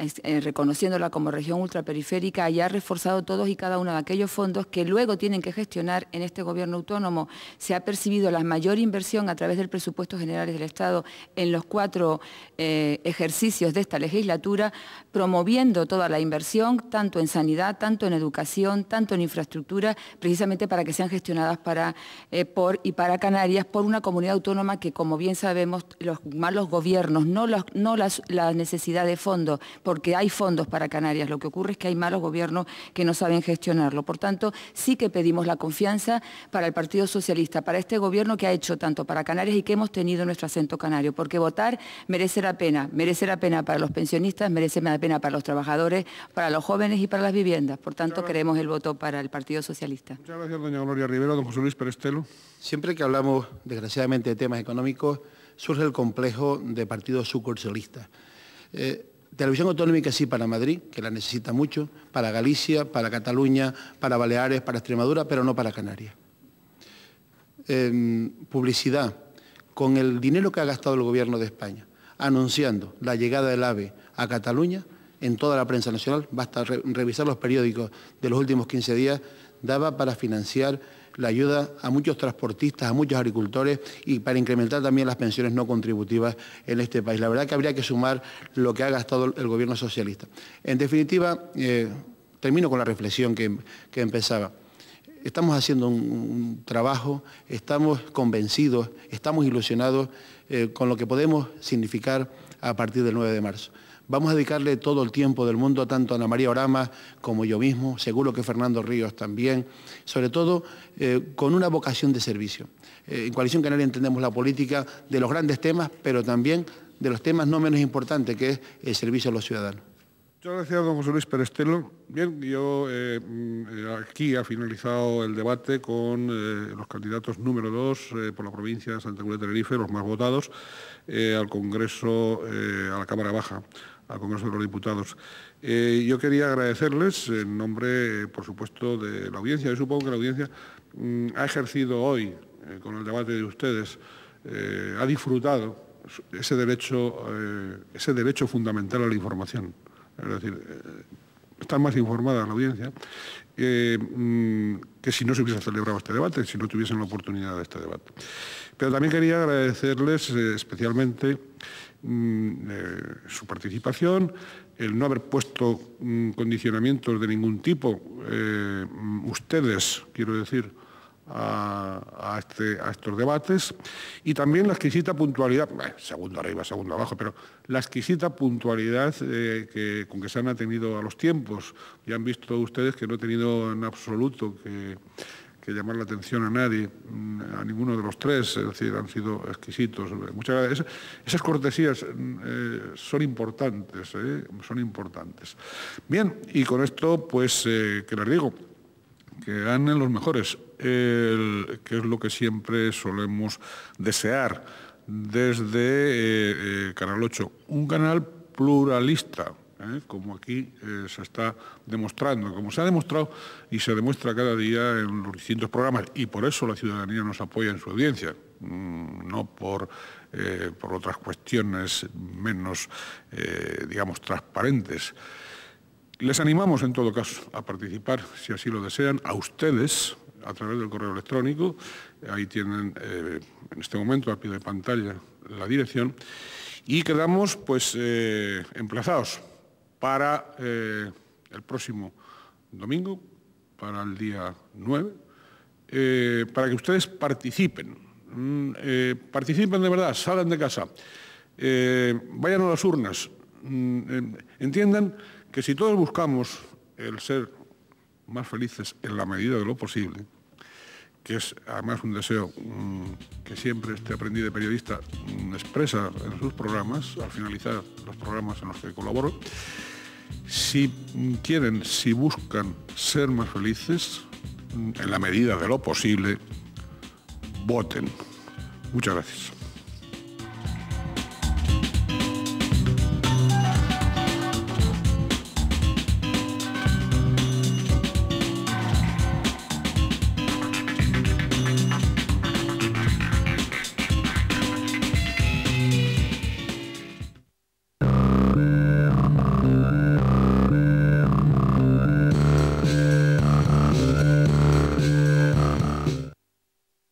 eh, reconociéndola como región ultraperiférica y ha reforzado todos y cada uno de aquellos fondos que luego tienen que gestionar en este gobierno autónomo. Se ha percibido la mayor inversión a través del presupuesto general del Estado en los cuatro eh, ejercicios de esta legislatura, promoviendo toda la inversión, tanto en sanidad, tanto en educación, tanto en infraestructura, precisamente para que sean gestionadas para, eh, por y para Canarias por una comunidad autónoma que, como bien sabemos, los malos gobiernos, no, no las, la necesidad de fondos, porque hay fondos para Canarias. Lo que ocurre es que hay malos gobiernos que no saben gestionarlo. Por tanto, sí que pedimos la confianza para el Partido Socialista, para este gobierno que ha hecho tanto para Canarias y que hemos tenido nuestro acento canario, porque votar merece la pena, merece la pena para los pensionistas, merece la pena para los trabajadores, para los jóvenes y para las viviendas. Por tanto, queremos el voto para el Partido Socialista. Muchas gracias, doña Gloria Rivera. Don José Luis Perestelo. Siempre que hablamos, desgraciadamente, de temas económicos, surge el complejo de partidos sucursalistas. Eh, Televisión autonómica sí para Madrid, que la necesita mucho, para Galicia, para Cataluña, para Baleares, para Extremadura, pero no para Canarias. Em, publicidad, con el dinero que ha gastado el Gobierno de España, anunciando la llegada del AVE a Cataluña, en toda la prensa nacional, basta revisar los periódicos de los últimos 15 días, daba para financiar la ayuda a muchos transportistas, a muchos agricultores y para incrementar también las pensiones no contributivas en este país. La verdad que habría que sumar lo que ha gastado el gobierno socialista. En definitiva, eh, termino con la reflexión que, empezaba estamos haciendo un, trabajo, estamos convencidos, estamos ilusionados eh, con lo que podemos significar a partir del 9 de marzo. Vamos a dedicarle todo el tiempo del mundo, tanto a Ana María Orama como yo mismo, seguro que Fernando Ríos también, sobre todo eh, con una vocación de servicio. Eh, en Coalición Canaria entendemos la política de los grandes temas, pero también de los temas no menos importantes, que es el servicio a los ciudadanos. Muchas gracias, don José Luis Perestelo. Bien, yo eh, mm, aquí ha finalizado el debate con los candidatos número dos por la provincia de Santa Cruz de Tenerife, los más votados, al Congreso, a la Cámara Baja al Congreso de los Diputados. Eh, yo quería agradecerles en nombre, por supuesto, de la audiencia. Yo supongo que la audiencia mm, ha ejercido hoy, eh, con el debate de ustedes, eh, ha disfrutado ese derecho, ese derecho fundamental a la información. Es decir, está más informada la audiencia mm, que si no se hubiese celebrado este debate, si no tuviesen la oportunidad de este debate. Pero también quería agradecerles especialmente Mm, eh, su participación, el no haber puesto mm, condicionamientos de ningún tipo, eh, ustedes, quiero decir, a, este, a, estos debates y también la exquisita puntualidad, eh, segundo arriba, segundo abajo, pero la exquisita puntualidad con que se han atendido a los tiempos. Ya han visto ustedes que no he tenido en absoluto que llamar la atención a nadie, mm, a ninguno de los tres, es decir, han sido exquisitos. Muchas gracias... esas cortesías mm, eh, son importantes, ¿eh? son importantes. Bien, y con esto, pues, eh, que les digo, que ganen los mejores, que es lo que siempre solemos desear desde Canal 8, un canal pluralista ¿eh? como aquí eh, se está demostrando, como se ha demostrado y se demuestra cada día en los distintos programas. Y por eso la ciudadanía nos apoya en su audiencia, mm, no por, eh, por otras cuestiones menos, digamos, transparentes. Les animamos, en todo caso, a participar, si así lo desean, a ustedes, a través del correo electrónico. Ahí tienen en este momento a pie de pantalla la dirección. Y quedamos pues emplazados para eh, el próximo domingo, para el día 9, eh, para que ustedes participen, mm, eh, participen de verdad, salgan de casa, vayan a las urnas, mm, entiendan que si todos buscamos el ser más felices en la medida de lo posible, que es además un deseo mm, que siempre este aprendiz de periodista mm, expresa en sus programas, al finalizar los programas en los que colaboro, si mm, quieren, si buscan ser más felices, en la medida de lo posible, voten. Muchas gracias.